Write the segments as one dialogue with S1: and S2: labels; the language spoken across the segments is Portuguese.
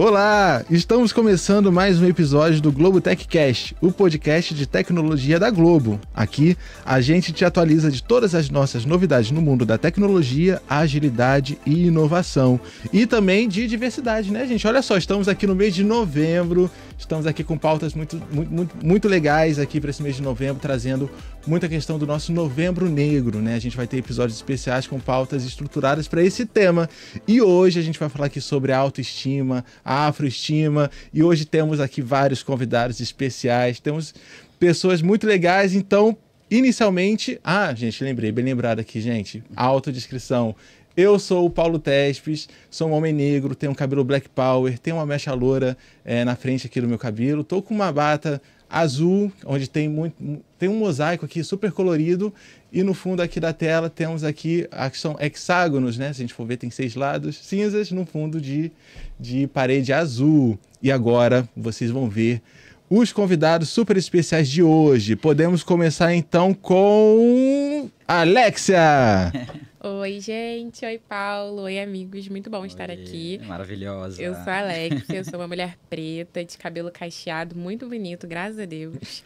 S1: Olá! Estamos começando mais um episódio do Globo Tech Cast, o podcast de tecnologia da Globo. Aqui a gente te atualiza de todas as nossas novidades no mundo da tecnologia, agilidade e inovação. E também de diversidade, né, gente? Olha só, estamos aqui no mês de novembro, estamos aqui com pautas muito, muito, muito, muito legais aqui para esse mês de novembro, trazendo muita questão do nosso novembro negro, né? A gente vai ter episódios especiais com pautas estruturadas para esse tema. E hoje a gente vai falar aqui sobre autoestima, afroestima, e hoje temos aqui vários convidados especiais. Temos pessoas muito legais. Então, inicialmente. Ah, gente, lembrei, bem lembrado aqui, gente. Autodescrição. Eu sou o Paulo Tespes, sou um homem negro, tenho um cabelo black power, tenho uma mecha loura é, na frente aqui do meu cabelo, tô com uma bata azul, onde tem, muito, tem um mosaico aqui super colorido, e no fundo aqui da tela temos aqui, que são hexágonos, né? Se a gente for ver, tem seis lados, cinzas no fundo de, de parede azul. E agora vocês vão ver os convidados super especiais de hoje. Podemos começar então com Alexia.
S2: Oi, gente. Oi, Paulo. Oi, amigos. Muito bom Oi, estar aqui.
S1: Maravilhosa.
S3: Eu sou a
S2: Alexia, eu sou uma mulher preta, de cabelo cacheado, muito bonito, graças a Deus.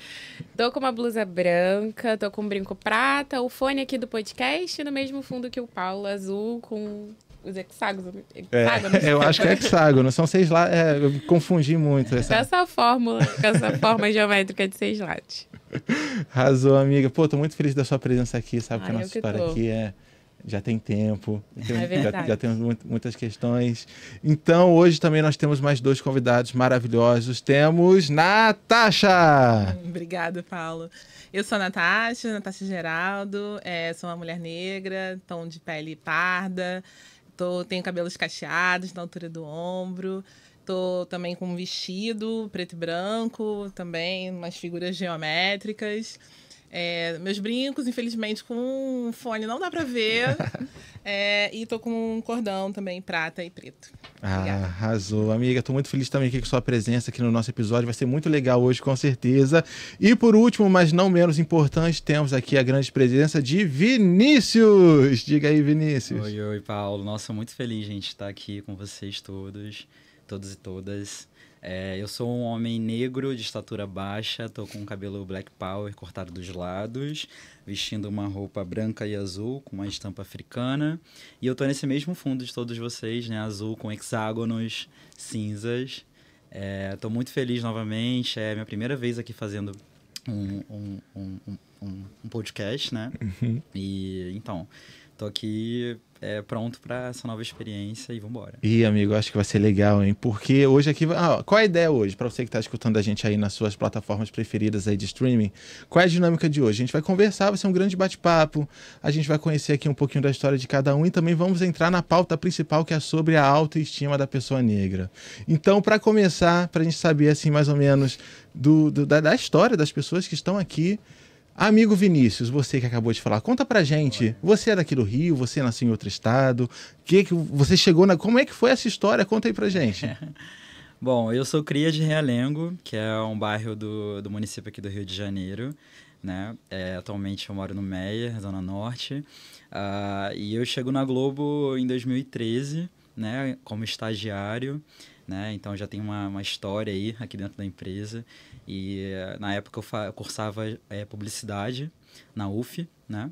S2: Tô com uma blusa branca, tô com um brinco prata, o fone aqui do podcast no mesmo fundo que o Paulo, azul, com os hexágonos. É, hexágonos. É, eu acho que é hexágono.
S1: São seis lados. É, eu confundi muito. Essa...
S2: essa fórmula, essa forma geométrica de seis lados.
S1: Razou, amiga. Pô, tô muito feliz da sua presença aqui. Sabe Ai, que a nossa história aqui é já tem tempo, é tem, é já, já, temos muitas questões. Então, hoje também nós temos mais dois convidados maravilhosos. Temos Natasha!
S4: Obrigada, Paulo. Eu sou a Natasha, Natasha Geraldo, é, sou uma mulher negra, tom de pele parda, Tô, tenho cabelos cacheados na altura do ombro. Tô também com um vestido preto e branco, também umas figuras geométricas. É, meus brincos, infelizmente, com um fone não dá para ver. é, e tô com um cordão também, prata e preto.
S1: Ah, Obrigada. Ah, arrasou. Amiga, tô muito feliz também aqui com sua presença aqui no nosso episódio. Vai ser muito legal hoje, com certeza. E por último, mas não menos importante, temos aqui a grande presença de Vinícius. Diga aí, Vinícius. Oi,
S3: oi, Paulo. Nossa, muito feliz, gente, estar aqui com vocês todos, todos e todas. É, eu sou um homem negro de estatura baixa, tô com o cabelo black power cortado dos lados, vestindo uma roupa branca e azul com uma estampa africana. E eu tô nesse mesmo fundo de todos vocês, né? Azul com hexágonos cinzas. É, tô muito feliz novamente. É minha primeira vez aqui fazendo um, um, um, um podcast, né? Uhum. E então. Tô aqui é, pronto para essa nova experiência e vambora.
S1: E amigo, acho que vai ser legal, hein? Porque hoje aqui, ah, qual é a ideia hoje para você que está escutando a gente aí nas suas plataformas preferidas aí de streaming? Qual é a dinâmica de hoje? A gente vai conversar, vai ser um grande bate-papo. A gente vai conhecer aqui um pouquinho da história de cada um e também vamos entrar na pauta principal que é sobre a autoestima da pessoa negra. Então, para começar, para a gente saber assim mais ou menos do, do da, da história das pessoas que estão aqui Amigo Vinícius, você que acabou de falar, conta pra gente. Você é daqui do Rio, você nasceu em outro estado. Que que você chegou na Como é que foi essa história? Conta aí pra gente.
S3: Bom, eu sou cria de Realengo, que é um bairro do, do município aqui do Rio de Janeiro. Né? É, atualmente eu moro no Meia, Zona Norte. Uh, e eu chego na Globo em 2013, né? Como estagiário, né? Então já tem uma, uma história aí aqui dentro da empresa. E eh, na época eu, eu cursava é, publicidade na UF, né?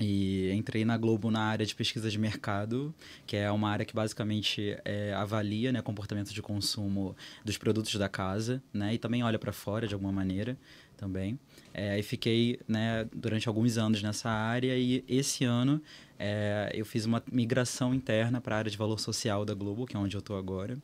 S3: E entrei na Globo na área de pesquisa de mercado, que é uma área que basicamente é, avalia né, comportamento de consumo dos produtos da casa, né? E também olha para fora de alguma maneira também. É, aí fiquei né, durante alguns anos nessa área e esse ano é, eu fiz uma migração interna para a área de valor social da Globo, que é onde eu estou agora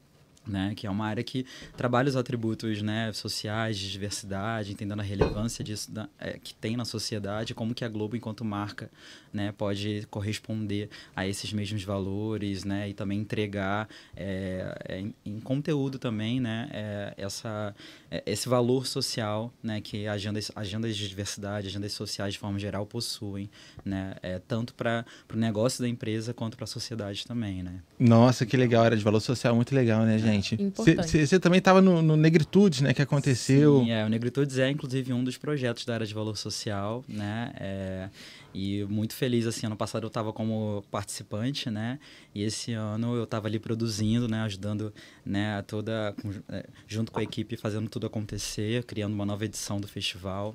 S3: né, que é uma área que trabalha os atributos né, sociais, de diversidade, entendendo a relevância disso da, é, que tem na sociedade, como que a Globo, enquanto marca, né, pode corresponder a esses mesmos valores né, e também entregar é, é, em, em, conteúdo também né, é, essa é, esse valor social né, que agendas, agendas de diversidade, agendas sociais de forma geral possuem, né, é, tanto para o negócio da empresa quanto para a sociedade também. Né?
S1: Nossa, que legal, era de valor social, muito legal, né, é, gente? Você também estava no, no, Negritudes, né, que aconteceu. Sim,
S3: é, o Negritudes é inclusive um dos projetos da área de valor social, né, é, e muito feliz, assim, ano passado eu estava como participante, né, e esse ano eu estava ali produzindo, né, ajudando, né, toda, é, junto com a equipe, fazendo tudo acontecer, criando uma nova edição do festival.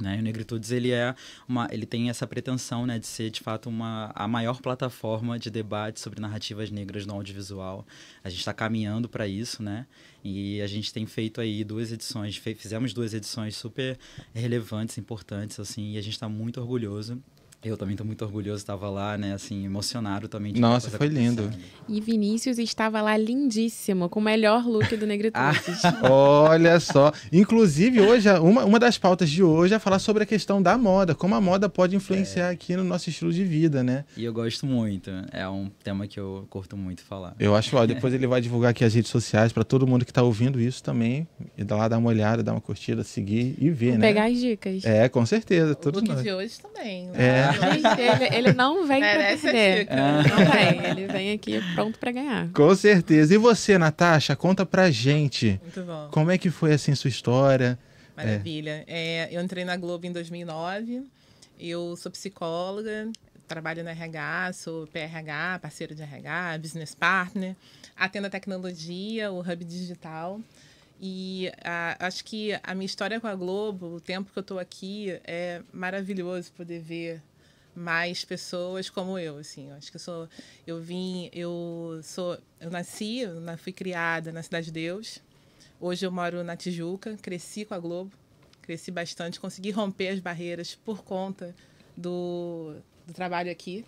S3: Né? O Negritudes ele é uma, ele tem essa pretensão né, de ser de fato uma, a maior plataforma de debate sobre narrativas negras no audiovisual. A gente está caminhando para isso, né? E a gente tem feito aí duas edições, fizemos duas edições super relevantes, importantes assim, e a gente está muito orgulhoso eu também estou muito orgulhoso, estava lá, né, assim, emocionado também. Nossa, foi lindo.
S2: E Vinícius estava lá lindíssimo, com o melhor look do Negritude.
S3: ah,
S1: olha só. Inclusive, hoje, uma, uma das pautas de hoje é falar sobre a questão da moda, como a moda pode influenciar é. aqui no nosso estilo de vida, né?
S3: E eu gosto muito, é um tema que eu curto muito falar. Eu acho, ó, depois ele vai
S1: divulgar aqui as redes sociais para todo mundo que está ouvindo isso também, e lá dar uma olhada, dar uma curtida, seguir e ver, Vou né? pegar as dicas. É, com certeza. O look nós. de hoje também. Né? É ele, ele
S2: não vem para perder. Não ah. vem. Ele vem aqui pronto para ganhar.
S1: Com certeza. E você, Natasha, conta pra gente. Muito bom. Como é que foi assim sua história?
S4: Maravilha. É. É, eu entrei na Globo em 2009. Eu sou psicóloga, trabalho na RH, sou PRH, parceiro de RH, business partner, atendo a tecnologia, o hub digital. E a, acho que a minha história com a Globo, o tempo que eu estou aqui, é maravilhoso poder ver mais pessoas como eu, assim. Eu acho que eu sou, eu vim, eu sou, eu nasci, eu fui criada na Cidade de Deus. Hoje eu moro na Tijuca, cresci com a Globo, cresci bastante, consegui romper as barreiras por conta do, do trabalho aqui.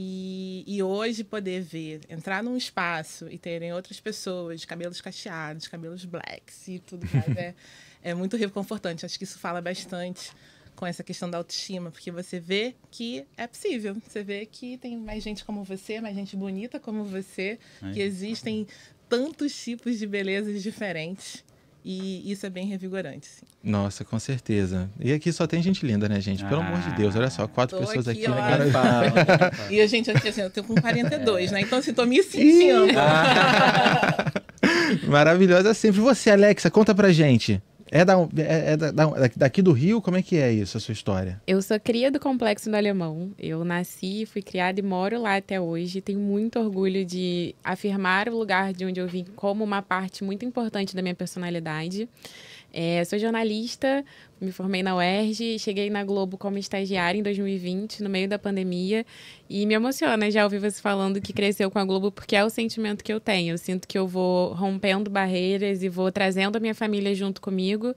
S4: E, e hoje poder ver, entrar num espaço e terem outras pessoas, cabelos cacheados, cabelos blacks e tudo mais, é, é muito reconfortante. Acho que isso fala bastante com essa questão da autoestima, porque você vê que é possível. Você vê que tem mais gente como você, mais gente bonita como você, é. que existem tantos tipos de belezas diferentes. E isso é bem revigorante. Sim.
S1: Nossa, com certeza. E aqui só tem gente linda, né, gente? Pelo ah, amor de Deus, olha só, quatro pessoas aqui. aqui né?
S4: e a gente, assim, eu tô com 42, é. né? Então, assim, tô me sentindo. Ah.
S1: Maravilhosa sempre. Você, Alexa, conta pra gente. É, da, é, é da, daqui do Rio? Como é que é isso, a sua história?
S2: Eu sou cria do Complexo do Alemão. Eu nasci, fui criada e moro lá até hoje. Tenho muito orgulho de afirmar o lugar de onde eu vim como uma parte muito importante da minha personalidade. É, sou jornalista, me formei na UERJ, cheguei na Globo como estagiária em 2020, no meio da pandemia, e me emociona já ouvir você falando que cresceu com a Globo, porque é o sentimento que eu tenho. Eu sinto que eu vou rompendo barreiras e vou trazendo a minha família junto comigo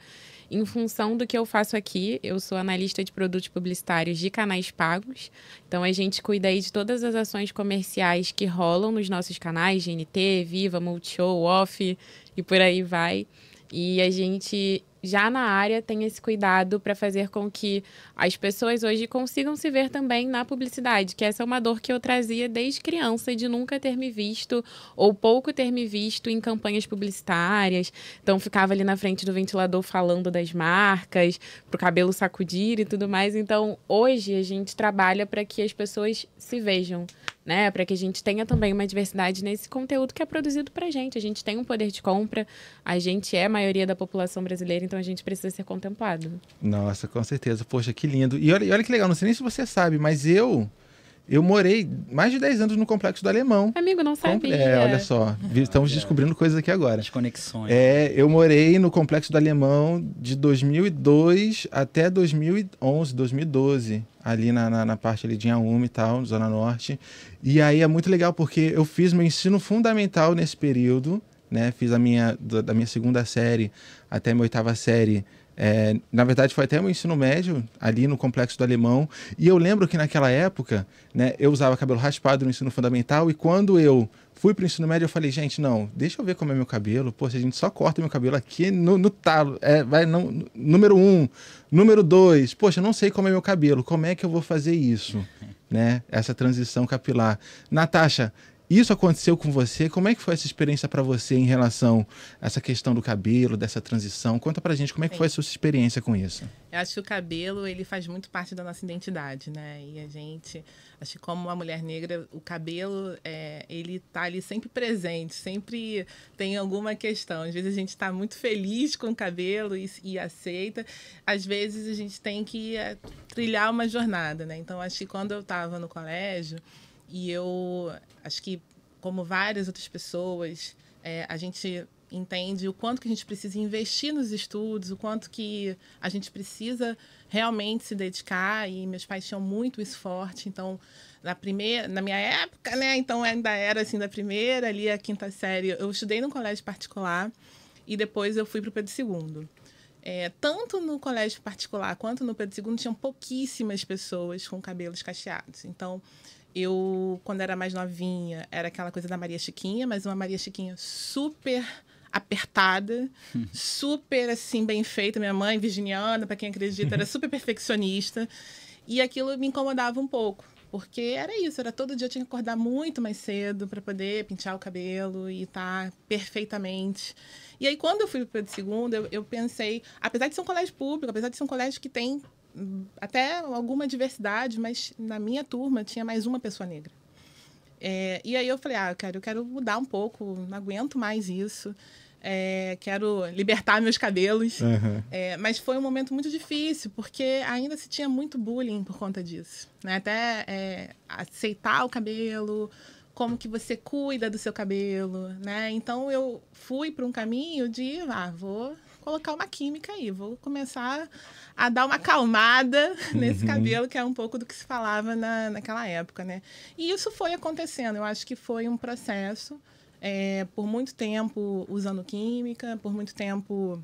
S2: em função do que eu faço aqui, eu sou analista de produtos publicitários de canais pagos. Então a gente cuida aí de todas as ações comerciais que rolam nos nossos canais, GNT, Viva, Multishow, Off e por aí vai. E a gente já na área tem esse cuidado para fazer com que as pessoas hoje consigam se ver também na publicidade, que essa é uma dor que eu trazia desde criança de nunca ter me visto ou pouco ter me visto em campanhas publicitárias. Então ficava ali na frente do ventilador falando das marcas, pro cabelo sacudir e tudo mais. Então hoje a gente trabalha para que as pessoas se vejam né? Para que a gente tenha também uma diversidade nesse conteúdo que é produzido para a gente. A gente tem um poder de compra, a gente é a maioria da população brasileira, então a gente precisa ser contemplado.
S1: Nossa, com certeza. Poxa, que lindo. E olha, olha que legal, não sei nem se você sabe, mas eu eu morei mais de 10 anos no complexo do Alemão.
S2: Amigo, não sabia. Com... É, olha
S1: só. Estamos descobrindo coisas aqui agora. As conexões. É, eu morei no complexo do Alemão de 2002 até 2011, 2012. Ali na, na, na parte ali de Inhaúma e tal, Zona Norte. E aí é muito legal porque eu fiz meu ensino fundamental nesse período. Né? Fiz a minha, da minha segunda série até minha oitava série é, na verdade, foi até o ensino médio, ali no Complexo do Alemão. E eu lembro que naquela época, né, eu usava cabelo raspado no ensino fundamental. E quando eu fui para o ensino médio, eu falei, gente, não, deixa eu ver como é meu cabelo. Pô, se a gente só corta meu cabelo aqui no, no talo, é, vai não, número um, número dois. Poxa, eu não sei como é meu cabelo, como é que eu vou fazer isso? né? Essa transição capilar. Natasha, isso aconteceu com você? Como é que foi essa experiência para você em relação a essa questão do cabelo, dessa transição? Conta pra gente como é que Sim. foi a sua experiência com isso.
S4: Eu acho que o cabelo, ele faz muito parte da nossa identidade, né? E a gente, acho que como uma mulher negra, o cabelo, é, ele tá ali sempre presente, sempre tem alguma questão. Às vezes a gente está muito feliz com o cabelo e, e aceita. Às vezes a gente tem que é, trilhar uma jornada, né? Então, acho que quando eu estava no colégio, e eu acho que, como várias outras pessoas, é, a gente entende o quanto que a gente precisa investir nos estudos, o quanto que a gente precisa realmente se dedicar e meus pais tinham muito isso forte, então na primeira, na minha época, né, então ainda era assim da primeira ali a quinta série, eu estudei num colégio particular e depois eu fui para o Pedro II. É, tanto no colégio particular quanto no Pedro II tinham pouquíssimas pessoas com cabelos cacheados, então eu, quando era mais novinha, era aquela coisa da Maria Chiquinha, mas uma Maria Chiquinha super apertada, super assim bem feita. Minha mãe, virginiana, para quem acredita, era super perfeccionista. E aquilo me incomodava um pouco, porque era isso, era todo dia eu tinha que acordar muito mais cedo para poder pentear o cabelo e estar tá perfeitamente. E aí quando eu fui para o segundo, eu, eu pensei, apesar de ser um colégio público, apesar de ser um colégio que tem até alguma diversidade, mas na minha turma tinha mais uma pessoa negra. É, e aí eu falei, ah, eu quero, eu quero mudar um pouco, não aguento mais isso. É, quero libertar meus cabelos. Uhum. É, mas foi um momento muito difícil, porque ainda se tinha muito bullying por conta disso. Né? Até é, aceitar o cabelo, como que você cuida do seu cabelo, né? Então eu fui para um caminho de, ah, vou colocar uma química aí. Vou começar a dar uma calmada nesse uhum. cabelo, que é um pouco do que se falava na, naquela época, né? E isso foi acontecendo. Eu acho que foi um processo. É, por muito tempo usando química, por muito tempo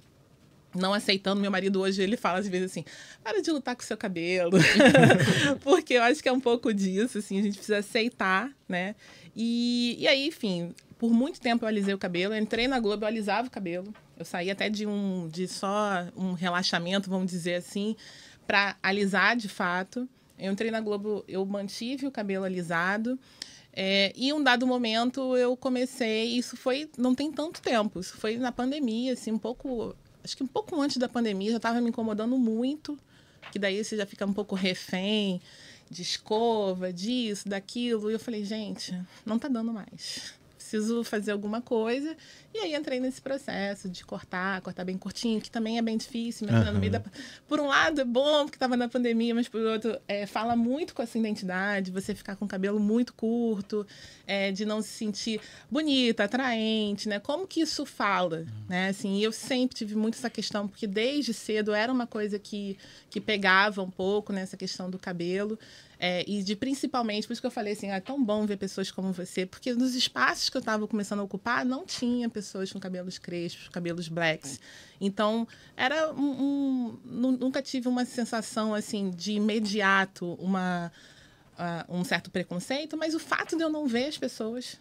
S4: não aceitando. Meu marido hoje, ele fala às vezes assim, para de lutar com o seu cabelo. Porque eu acho que é um pouco disso, assim, a gente precisa aceitar, né? E, e aí, enfim, por muito tempo eu alisei o cabelo. entrei na Globo, eu alisava o cabelo. Eu saí até de um de só um relaxamento, vamos dizer assim, para alisar de fato. Eu entrei na Globo, eu mantive o cabelo alisado. É, e um dado momento eu comecei, isso foi, não tem tanto tempo, isso foi na pandemia, assim, um pouco, acho que um pouco antes da pandemia, já estava me incomodando muito, que daí você já fica um pouco refém de escova, disso, daquilo. E eu falei, gente, não tá dando mais preciso fazer alguma coisa. E aí entrei nesse processo de cortar, cortar bem curtinho, que também é bem difícil. uhum. da... Por um lado é bom, porque estava na pandemia, mas por outro, é, fala muito com a sua identidade, você ficar com o cabelo muito curto, é, de não se sentir bonita, atraente, né? Como que isso fala, uhum. né? Assim, eu sempre tive muito essa questão, porque desde cedo era uma coisa que, que pegava um pouco, né? Essa questão do cabelo. É, e de principalmente, por isso que eu falei assim, ah, é tão bom ver pessoas como você, porque nos espaços que eu estava começando a ocupar, não tinha pessoas com cabelos crespos, cabelos blacks. É. Então, era um, um nunca tive uma sensação assim de imediato uma uh, um certo preconceito, mas o fato de eu não ver as pessoas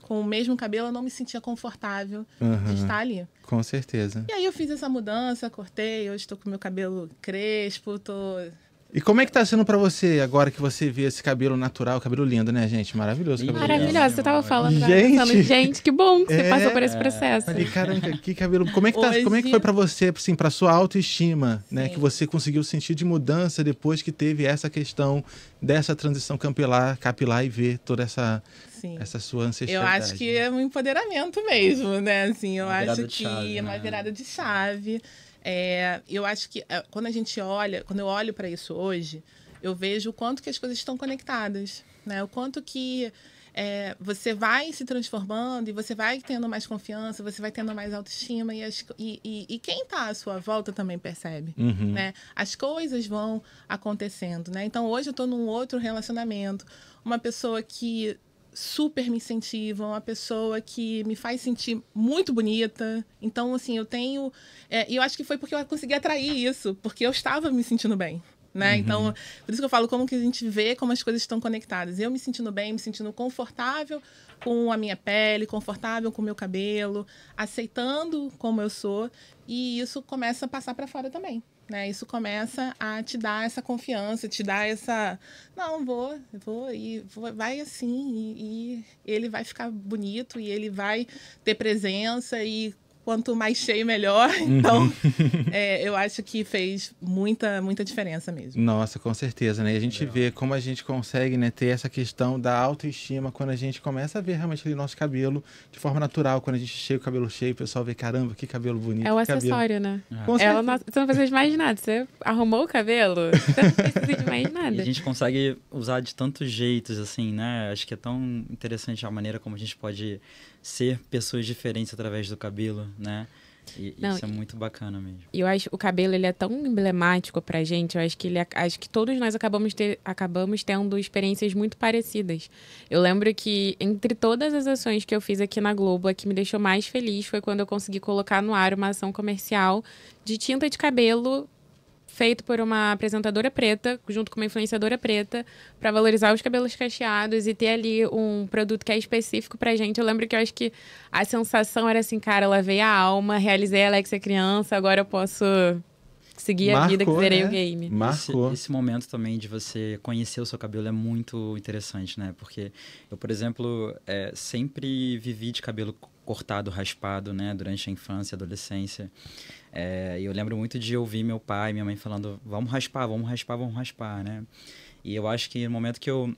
S4: com o mesmo cabelo, eu não me sentia confortável
S1: uhum, de estar ali. Com certeza. E
S4: aí eu fiz essa mudança, cortei, hoje estou com meu cabelo crespo, estou tô
S1: e como é que tá sendo para você agora que você vê esse cabelo natural, cabelo lindo, né, gente? Maravilhoso. Cabelo Maravilhoso.
S2: Você tava falando, né? gente, falando, gente, que bom que é... você passou por esse processo. Falei,
S1: caramba, que cabelo. Como é que, tá, Hoje... como é que foi para você, assim, para sua autoestima, né, que você conseguiu sentir de mudança depois que teve essa questão dessa transição capilar, capilar e ver toda essa Sim. essa sua ancestralidade. Eu acho que
S4: né? é um empoderamento mesmo, né? Assim, eu uma acho que chave, é uma né? virada de chave. É, eu acho que é, quando a gente olha, quando eu olho para isso hoje, eu vejo o quanto que as coisas estão conectadas, né? O quanto que é, você vai se transformando e você vai tendo mais confiança, você vai tendo mais autoestima e, as, e, e, e quem está à sua volta também percebe, uhum. né? As coisas vão acontecendo, né? Então hoje eu estou num outro relacionamento, uma pessoa que super me incentivam, é uma pessoa que me faz sentir muito bonita. Então, assim, eu tenho. É, e é, eu acho que foi porque eu consegui atrair isso, porque eu estava me sentindo bem. Né? Uhum. Então, por isso que eu falo como que a gente vê como as coisas estão conectadas. Eu me sentindo bem, me sentindo confortável com a minha pele, confortável com o meu cabelo, aceitando como eu sou, e isso começa a passar para fora também. Né? Isso começa a te dar essa confiança, te dar essa. Não, vou, vou e vou, vai assim, e, e, ele vai ficar bonito, e ele vai ter presença, e quanto mais cheio, melhor. Então, uhum. é, eu acho que fez muita, muita diferença mesmo.
S1: Nossa, com certeza, né? E a gente Legal. vê como a gente consegue né, ter essa questão da autoestima quando a gente começa a ver realmente o nosso cabelo de forma natural. Quando a gente cheia
S3: o cabelo cheio, o pessoal vê, caramba, que cabelo bonito. É o acessório, cabelo. né? Ah.
S2: É, é Você não precisa de mais nada. Você arrumou o cabelo, você não precisa de mais nada. E a
S3: gente consegue usar de tantos jeitos, assim, né? Acho que é tão interessante a maneira como a gente pode ser pessoas diferentes através do cabelo, né? E, Não, isso é muito bacana mesmo.
S2: E eu acho o cabelo ele é tão emblemático pra gente, eu acho que ele acho que todos nós acabamos ter, acabamos tendo experiências muito parecidas. Eu lembro que entre todas as ações que eu fiz aqui na Globo, a que me deixou mais feliz foi quando eu consegui colocar no ar uma ação comercial de tinta de cabelo feito por uma apresentadora preta, junto com uma influenciadora preta, para valorizar os cabelos cacheados e ter ali um produto que é específico pra gente. Eu lembro que eu acho que a sensação era assim, cara, lavei a alma, realizei a Alexia criança, agora eu posso seguir Marcou, a
S3: vida que zerei né? o game. Marcou. Esse, esse, momento também de você conhecer o seu cabelo é muito interessante, né? Porque eu, por exemplo, é, sempre vivi de cabelo cortado, raspado, né, durante a infância, adolescência. É, e eu lembro muito de ouvir meu pai e minha mãe falando: vamos raspar, vamos raspar, vamos raspar, né? E eu acho que no momento que eu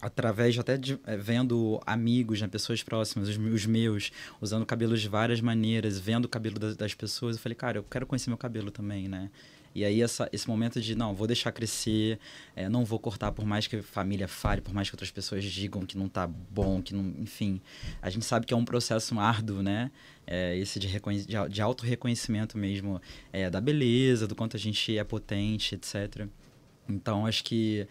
S3: através até de, é, vendo amigos, né, pessoas próximas, os, os, meus, usando cabelo de várias maneiras, vendo o cabelo das, das pessoas, eu falei, cara, eu quero conhecer meu cabelo também, né? E aí essa, esse momento de, não, vou deixar crescer, é, não vou cortar, por mais que a família fale, por mais que outras pessoas digam que não tá bom, que não... Enfim, a gente sabe que é um processo árduo, né? É, esse de, de, de auto-reconhecimento mesmo, é, da beleza, do quanto a gente é potente, etc., então, acho que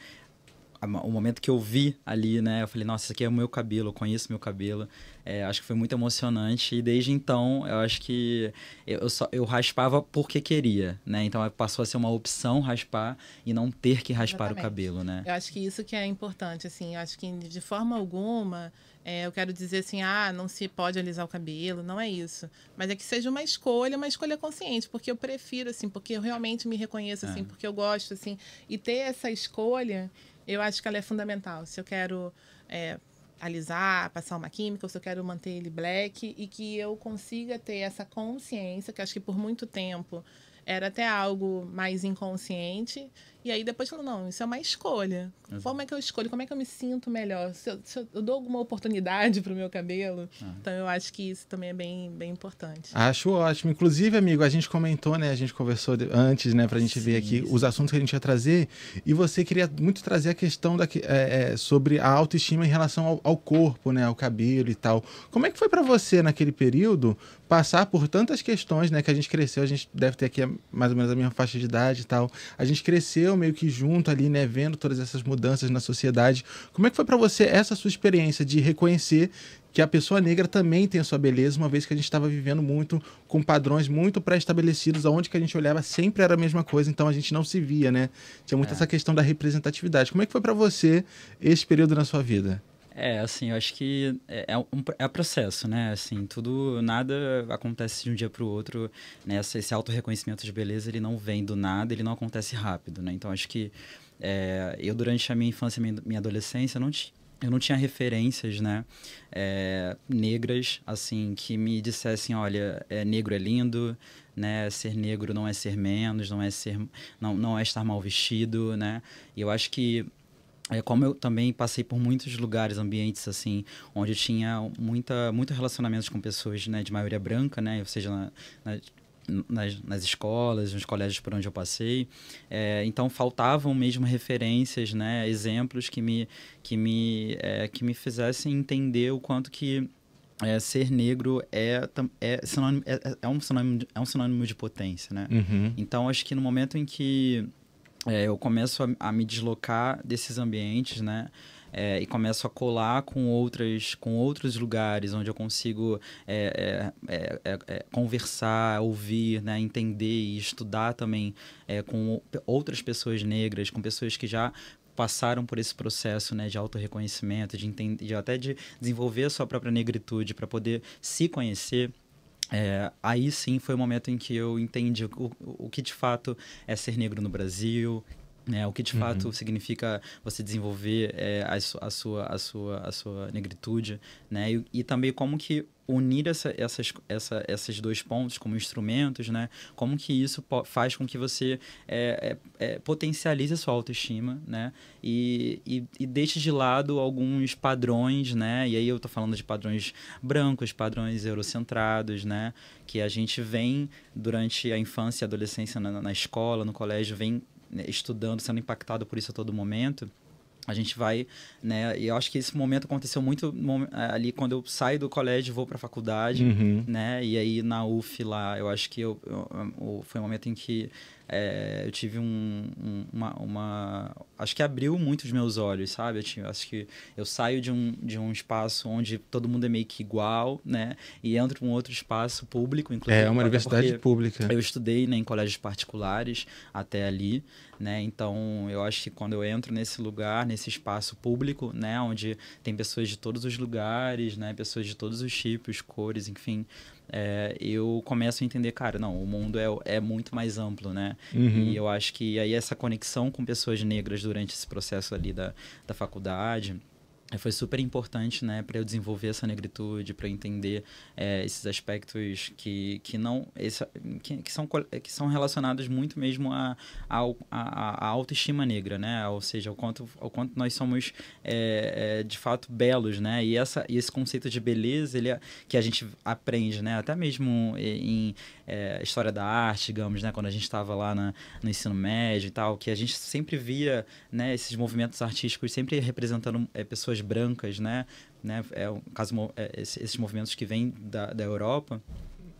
S3: o momento que eu vi ali, né? Eu falei, nossa, isso aqui é o meu cabelo, eu conheço meu cabelo. É, acho que foi muito emocionante. E desde então, eu acho que eu, só, eu raspava porque queria, né? Então passou a ser uma opção raspar e não ter que raspar Exatamente. o cabelo, né? Eu
S4: acho que isso que é importante, assim. Eu acho que de forma alguma é, eu quero dizer assim, ah, não se pode alisar o cabelo, não é isso. Mas é que seja uma escolha, uma escolha consciente, porque eu prefiro, assim, porque eu realmente me reconheço, assim, é. porque eu gosto, assim. E ter essa escolha eu acho que ela é fundamental. Se eu quero é, alisar, passar uma química, ou se eu quero manter ele black, e que eu consiga ter essa consciência, que acho que por muito tempo era até algo mais inconsciente, e aí depois falou, não, isso é uma escolha. Exato. Como é que eu escolho? Como é que eu me sinto melhor? Se eu, se eu dou alguma oportunidade para o meu cabelo? Ah. Então eu acho que isso também é bem, bem importante.
S1: Acho ótimo. Inclusive, amigo, a gente comentou, né? A gente conversou antes, né? Para a gente sim, ver aqui sim. os assuntos que a gente ia trazer. E você queria muito trazer a questão da, é, é, sobre a autoestima em relação ao, ao corpo, né? Ao cabelo e tal. Como é que foi para você naquele período passar por tantas questões, né? Que a gente cresceu, a gente deve ter aqui mais ou menos a mesma faixa de idade e tal. A gente cresceu cresceu meio que junto ali, né, vendo todas essas mudanças na sociedade. Como é que foi para você essa sua experiência de reconhecer que a pessoa negra também tem a sua beleza, uma vez que a gente estava vivendo muito com padrões muito pré-estabelecidos, aonde que a gente olhava sempre era a mesma coisa, então a gente não se via, né? Tinha muito é. essa questão da representatividade. Como é que foi para você esse período na sua vida?
S3: É, assim, eu acho que é, é, um, é processo, né? Assim, tudo, nada acontece de um dia para o outro, né? Esse, esse auto-reconhecimento de beleza, ele não vem do nada, ele não acontece rápido, né? Então, acho que é, eu, durante a minha infância e minha adolescência, não tinha eu não tinha referências, né, é, negras, assim, que me dissessem, olha, é, negro é lindo, né, ser negro não é ser menos, não é ser, não, não é estar mal vestido, né, e eu acho que é, como eu também passei por muitos lugares, ambientes assim, onde eu tinha muita, muitos relacionamentos com pessoas né, de maioria branca, né, ou seja, na, na, nas, nas, escolas, nos colégios por onde eu passei, é, então faltavam mesmo referências, né, exemplos que me, que me, é, que me fizessem entender o quanto que é, ser negro é, é, sinônimo, é, é, é, um sinônimo, é um sinônimo de potência, né? Uhum. Então, acho que no momento em que é, eu começo a, a, me deslocar desses ambientes, né? É, e começo a colar com outras com outros lugares onde eu consigo é, é, é, é conversar ouvir né, entender e estudar também com outras pessoas negras com pessoas que já passaram por esse processo né, de autorreconhecimento, de, entender, de até de desenvolver a sua própria negritude para poder se conhecer é, aí sim foi o momento em que eu entendi o, o que de fato é ser negro no Brasil, né? O que de uhum. fato significa você desenvolver é, a, a, sua a sua a sua negritude, né? E, e, também como que unir essa, essas, essa, esses dois pontos como instrumentos, né? Como que isso faz com que você é, é, é, potencialize a sua autoestima, né? E, e, e, deixe de lado alguns padrões, né? E aí eu tô falando de padrões brancos, padrões eurocentrados, né? Que a gente vem durante a infância e adolescência na, na escola, no colégio, vem né, estudando, sendo impactado por isso a todo momento a gente vai, né? E eu acho que esse momento aconteceu muito eh, ali quando eu saio do colégio e vou para a faculdade, uhum. né? E aí na UF lá, eu acho que eu, eu, eu, foi um momento em que é, eu tive um, um, uma, uma, Acho que abriu muito os meus olhos, sabe? Eu tinha, acho que eu saio de um, de um espaço onde todo mundo é meio que igual, né? E entro em um outro espaço público, inclusive. É, uma universidade pública. Eu estudei né, em colégios particulares até ali, né? Então, eu acho que quando eu entro nesse lugar, nesse espaço público, né? Onde tem pessoas de todos os lugares, né? Pessoas de todos os tipos, cores, enfim, é, eu começo a entender, cara, não, o mundo é, é muito mais amplo, né? Uhum. E eu acho que aí essa conexão com pessoas negras durante esse processo ali da, da faculdade é, foi super importante né para eu desenvolver essa negritude para entender é, esses aspectos que, que não esse, que, que, são que são relacionados muito mesmo à a, a, a, autoestima negra né ou seja o quanto ao quanto nós somos é, é, de fato belos né e essa e esse conceito de beleza ele é, que a gente aprende né até mesmo é, em é, história da arte, digamos, né? Quando a gente estava lá na, no ensino médio e tal, que a gente sempre via, né? Esses movimentos artísticos sempre representando é, pessoas brancas, né? né? É, caso, é, esses movimentos que vêm da, da Europa.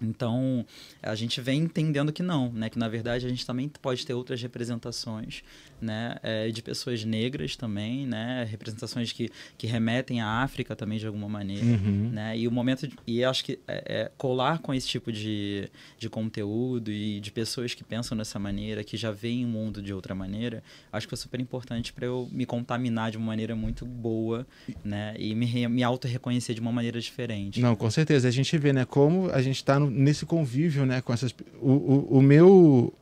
S3: Então, a gente vem entendendo que não, né? Que, na verdade, a gente também pode ter outras representações, né? É, de pessoas negras também, né? Representações que, que remetem à África também, de alguma maneira, uhum. né? E o momento... De, e acho que é, é, colar com esse tipo de, de conteúdo e de pessoas que pensam dessa maneira, que já veem o mundo de outra maneira, acho que foi super importante para eu me contaminar de uma maneira muito boa, né? E me, me auto-reconhecer de uma maneira diferente. Não,
S1: com certeza. A gente vê, né? Como a gente está nesse convívio, né, com essas o, o, o, meu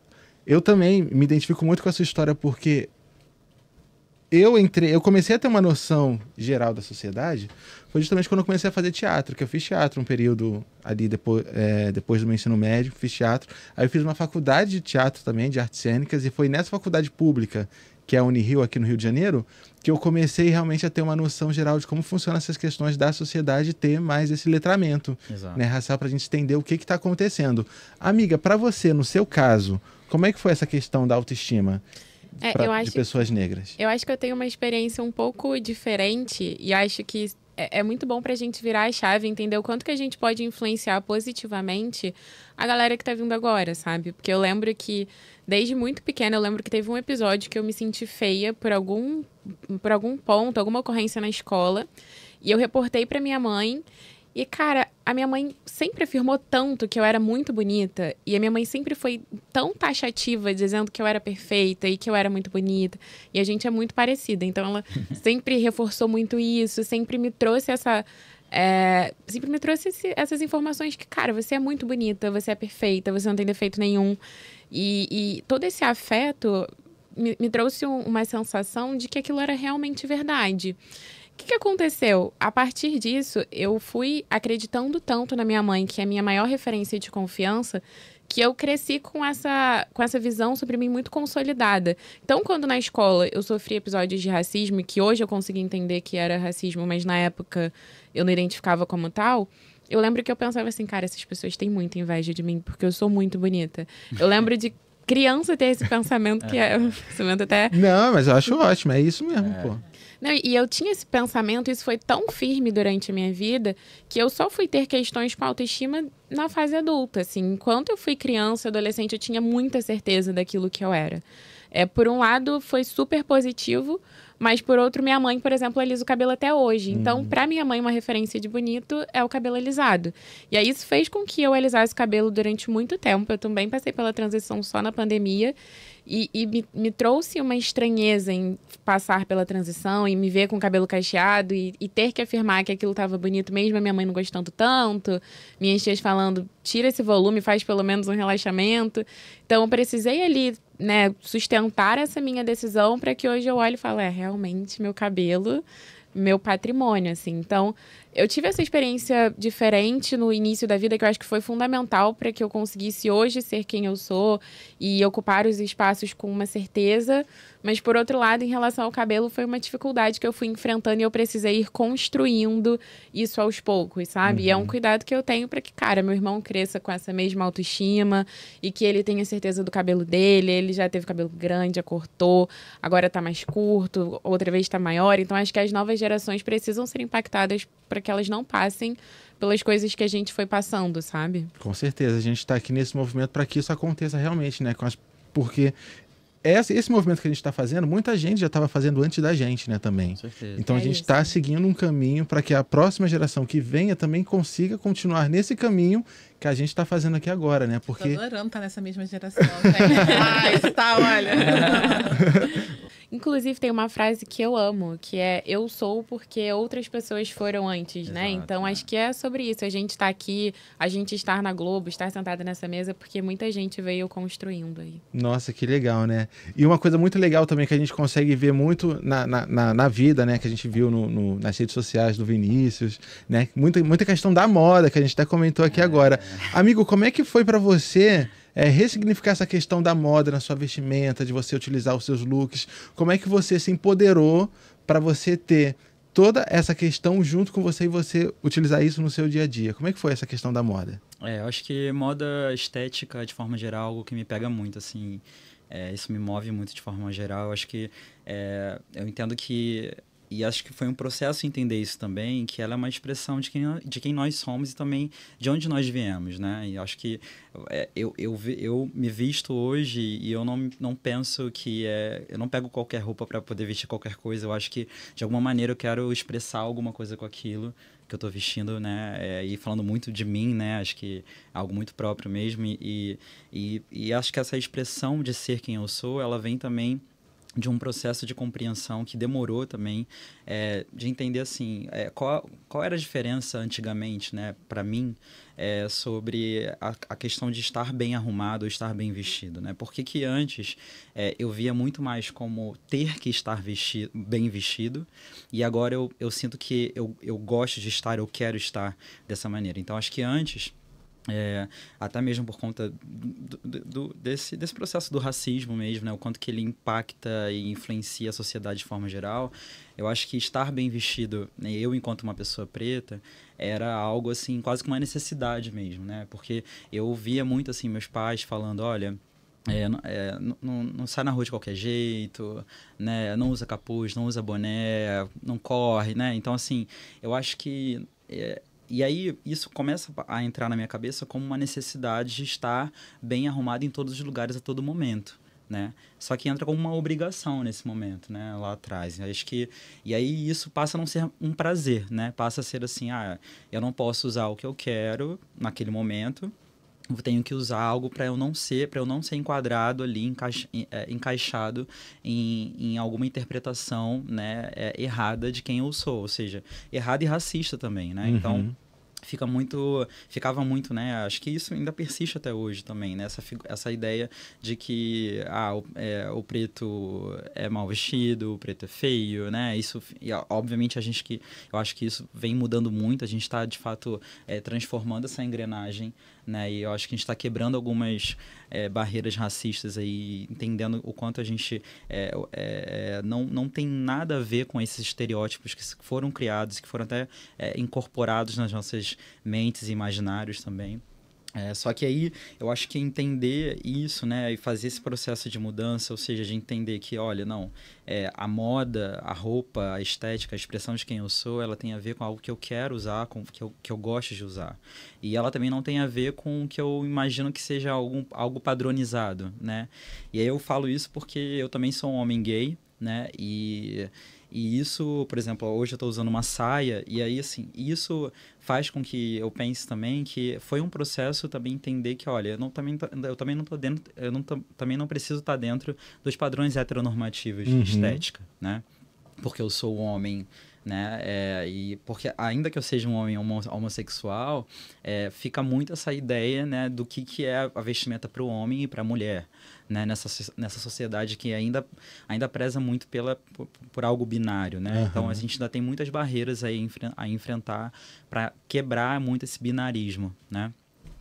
S1: eu também me identifico muito com essa história porque eu entrei, eu comecei a ter uma noção geral da sociedade foi justamente quando eu comecei a fazer teatro, que eu fiz teatro um período ali depois, é, depois do meu ensino médio, fiz teatro. Aí eu fiz uma faculdade de teatro também, de artes cênicas, e foi nessa faculdade pública, que é a Unirio aqui no Rio de Janeiro, que eu comecei realmente a ter uma noção geral de como funcionam essas questões da sociedade ter mais esse letramento, né, para a gente entender o que está acontecendo. Amiga, para você, no seu caso, como é que foi essa questão da autoestima? É, pra, de acho, pessoas negras.
S2: Eu acho que eu tenho uma experiência um pouco diferente e acho que é, é muito bom para a gente virar a chave, entender o quanto que a gente pode influenciar positivamente a galera que tá vindo agora, sabe? Porque eu lembro que, desde muito pequena, eu lembro que teve um episódio que eu me senti feia por algum, por algum ponto, alguma ocorrência na escola. E eu reportei para minha mãe. E, cara, a minha mãe sempre afirmou tanto que eu era muito bonita e a minha mãe sempre foi tão taxativa dizendo que eu era perfeita e que eu era muito bonita e a gente é muito parecida então ela sempre reforçou muito isso sempre me trouxe essa é, sempre me trouxe esse, essas informações que cara você é muito bonita você é perfeita você não tem defeito nenhum e, e todo esse afeto me, me trouxe um, uma sensação de que aquilo era realmente verdade o que, que aconteceu? A partir disso, eu fui acreditando tanto na minha mãe, que é a minha maior referência de confiança, que eu cresci com essa, com essa visão sobre mim muito consolidada. Então, quando na escola eu sofri episódios de racismo, que hoje eu consegui entender que era racismo, mas na época eu não identificava como tal. Eu lembro que eu pensava assim, cara, essas pessoas têm muita inveja de mim, porque eu sou muito bonita. Eu lembro de criança ter esse pensamento que é. é um pensamento até. Não, mas eu acho ótimo, é
S1: isso mesmo, é. pô.
S2: Não, e eu tinha esse pensamento, isso foi tão firme durante a minha vida, que eu só fui ter questões com autoestima na fase adulta, assim. Enquanto eu fui criança, adolescente, eu tinha muita certeza daquilo que eu era. É, por um lado, foi super positivo, mas por outro, minha mãe, por exemplo, alisa o cabelo até hoje. Então, uhum. para minha mãe, uma referência de bonito é o cabelo alisado. E aí isso fez com que eu alisasse o cabelo durante muito tempo. Eu também passei pela transição só na pandemia. E, e me, me, trouxe uma estranheza em passar pela transição e me ver com o cabelo cacheado e, e ter que afirmar que aquilo estava bonito mesmo, a minha mãe não gostando tanto, minhas tias falando, tira esse volume, faz pelo menos um relaxamento. Então eu precisei ali, né, sustentar essa minha decisão para que hoje eu olhe e fale, é, realmente meu cabelo, meu patrimônio, assim. Então, eu tive essa experiência diferente no início da vida que eu acho que foi fundamental para que eu conseguisse hoje ser quem eu sou e ocupar os espaços com uma certeza mas por outro lado, em relação ao cabelo, foi uma dificuldade que eu fui enfrentando e eu precisei ir construindo isso aos poucos, sabe? Uhum. E é um uhum. cuidado que eu tenho para que, cara, meu irmão cresça com essa mesma autoestima e que ele tenha certeza do cabelo dele. Ele já teve cabelo grande, já cortou, agora tá mais curto, outra vez tá maior. Então acho que as novas gerações precisam ser impactadas para que elas não passem pelas coisas que a gente foi passando, sabe?
S1: Com certeza, a gente está aqui nesse movimento para que isso aconteça realmente, né? Porque esse movimento que a gente está fazendo, muita gente já estava fazendo antes da gente, né, também. Então é a gente está seguindo um caminho para que a próxima geração que venha também consiga continuar nesse caminho que a gente está fazendo aqui agora, né? Porque. Tô
S4: adorando estar tá nessa mesma geração. Né? ah, está, olha.
S2: Inclusive, tem uma frase que eu amo, que é
S4: eu sou porque
S2: outras pessoas foram antes, né? Exato, então, né? Então, é. acho que é sobre isso. A gente está aqui, a gente estar na Globo, estar sentada nessa mesa, porque muita gente veio construindo aí.
S1: Nossa, que legal, né? E uma coisa muito legal também que a gente consegue ver muito na, na, na, na vida, né? Que a gente viu no, no, nas redes sociais do Vinícius, né? Muita, muita questão da moda, que a gente até comentou aqui é. agora. Amigo, como é que foi para você é, ressignificar essa questão da moda na sua vestimenta, de você utilizar os seus looks? Como é que você se empoderou para você ter toda essa questão junto com você e você utilizar isso no seu dia a dia? Como é que foi essa questão da moda?
S3: É, eu acho que moda estética, de forma geral, é algo que me pega muito, assim. É, isso me move muito de forma geral. Eu acho que é, eu entendo que e acho que foi um processo entender isso também, que ela é uma expressão de quem, de quem nós somos e também de onde nós viemos, né? E acho que é, eu, eu, eu me visto hoje e eu não, não penso que é... Eu não pego qualquer roupa para poder vestir qualquer coisa. Eu acho que, de alguma maneira, eu quero expressar alguma coisa com aquilo que eu estou vestindo, né? É, e falando muito de mim, né? Acho que é algo muito próprio mesmo. E, e, e acho que essa expressão de ser quem eu sou, ela vem também de um processo de compreensão que demorou também é, de entender assim é, qual, qual era a diferença antigamente né para mim é, sobre a, a, questão de estar bem arrumado ou estar bem vestido né porque que antes é, eu via muito mais como ter que estar vestido, bem vestido e agora eu, eu sinto que eu, eu gosto de estar eu quero estar dessa maneira então acho que antes é, até mesmo por conta do, do, desse, desse processo do racismo mesmo, né? O quanto que ele impacta e influencia a sociedade de forma geral. Eu acho que estar bem vestido, né? eu enquanto uma pessoa preta, era algo assim, quase que uma necessidade mesmo, né? Porque eu ouvia muito assim meus pais falando, olha... É, é, não, sai na rua de qualquer jeito, né? Não usa capuz, não usa boné, não corre, né? Então, assim, eu acho que é, e aí isso começa a entrar na minha cabeça como uma necessidade de estar bem arrumado em todos os lugares a todo momento. Né? Só que entra como uma obrigação nesse momento, né? Lá atrás. Acho que e aí isso passa a não ser um prazer, né? Passa a ser assim, ah, eu não posso usar o que eu quero naquele momento, tenho que usar algo para eu não ser, para eu não ser enquadrado ali, é, encaixado em, em, alguma interpretação né, é, errada de quem eu sou, ou seja, errada e racista também, né? Uhum. Então fica muito ficava muito né acho que isso ainda persiste até hoje também né essa, essa ideia de que ah, o, é, o, preto é mal vestido o preto é feio né isso e, obviamente a gente que eu acho que isso vem mudando muito a gente está de fato é, transformando essa engrenagem né? E eu acho que a gente está quebrando algumas é, barreiras racistas aí, entendendo o quanto a gente é, é, não, não tem nada a ver com esses estereótipos que foram criados, que foram até incorporados nas nossas mentes e imaginários também. É, só que aí eu acho que entender isso, né, e fazer esse processo de mudança, ou seja, de entender que, olha, não, é, a moda, a roupa, a estética, a expressão de quem eu sou, ela tem a ver com algo que eu quero usar, com que eu, que eu gosto de usar. E ela também não tem a ver com o que eu imagino que seja algum, algo padronizado, né? E aí eu falo isso porque eu também sou um homem gay, né? E e isso, por exemplo, hoje eu estou usando uma saia, e aí, assim, isso faz com que eu pense também que foi um processo também entender que, olha, eu, não, também, eu também não estou dentro, eu não, também não preciso estar tá dentro dos padrões heteronormativos uhum. de estética, né? Porque eu sou homem, né? É, e porque ainda que eu seja um homem homo homossexual, é, fica muito essa ideia, né, do que que é a vestimenta para o homem e para a mulher, né? Nessa, nessa sociedade que ainda, ainda preza muito pela, por, por algo binário, né? Uhum. Então a gente ainda tem muitas barreiras aí a enfrentar para quebrar muito esse binarismo, né?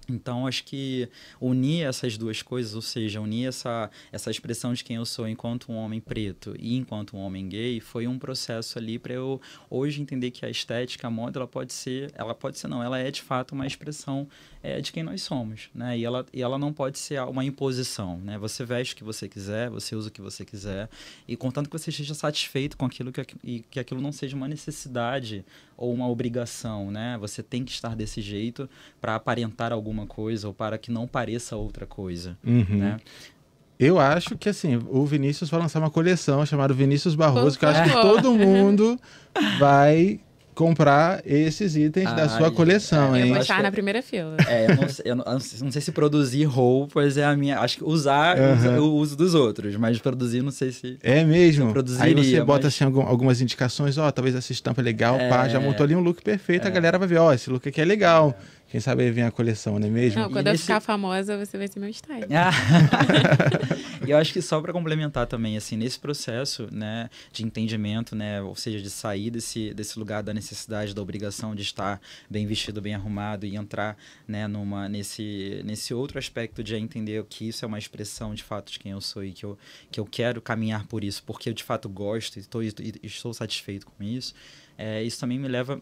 S3: Então, acho que unir essas duas coisas, ou seja, unir essa, essa expressão de quem eu sou enquanto um homem preto e enquanto um homem gay, foi um processo ali para eu hoje entender que a estética, a moda, ela pode ser, ela pode ser não, ela é de fato uma expressão é, de quem nós somos, né? E ela, e ela não pode ser uma imposição, né? Você veste o que você quiser, você usa o que você quiser, e contanto que você esteja satisfeito com aquilo que, e que aquilo não seja uma necessidade ou uma obrigação, né? Você tem que estar desse jeito para aparentar alguma coisa ou para que não pareça outra coisa, uhum. né?
S1: Eu acho que assim, o Vinícius vai lançar uma coleção chamada Vinícius Barroso, que eu acho que todo mundo vai comprar esses itens ah, da sua coleção, é, hein?
S3: Eu vou estar na é-
S2: primeira fila. É, eu,
S3: não, eu não, não, sei se produzir roupas é a minha. Acho que usar uhum. o uso dos outros, mas produzir não sei se. É mesmo. Se Aí você bota
S1: mas... assim algumas indicações, ó, talvez essa estampa é legal, é... pá, já é. montou ali um look perfeito, é... a galera vai ver, ó, esse look aqui é legal. É quem sabe aí vem a coleção, não é mesmo?
S2: Não, quando e eu nesse... ficar famosa, você vai ser meu style. Ah.
S3: e eu acho que só para complementar também, assim, nesse processo, né, de entendimento, né, ou seja, de sair desse, desse lugar da necessidade, da obrigação de estar bem vestido, bem arrumado e entrar, né, numa, nesse, nesse outro aspecto de entender que isso é uma expressão, de fato, de quem eu sou e que eu, que eu quero caminhar por isso, porque eu, de fato, gosto e, tô, e, e estou satisfeito com isso, é, isso também me leva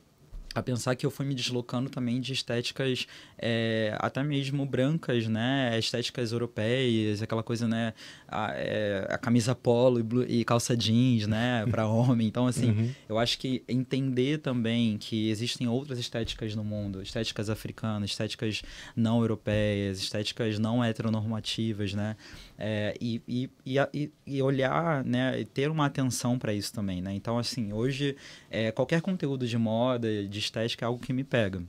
S3: a pensar que eu fui me deslocando também de estéticas é, até mesmo brancas, né? Estéticas europeias, aquela coisa, né? A, é, a camisa polo e, blu, e, calça jeans, né? Para homem. Então, assim, uhum. eu acho que entender também que existem outras estéticas no mundo, estéticas africanas, estéticas não europeias, estéticas não heteronormativas, né? É, e, e, e, e, olhar, né, e ter uma atenção para isso também, né? Então, assim, hoje é, qualquer conteúdo de moda, de estética é algo que me pega.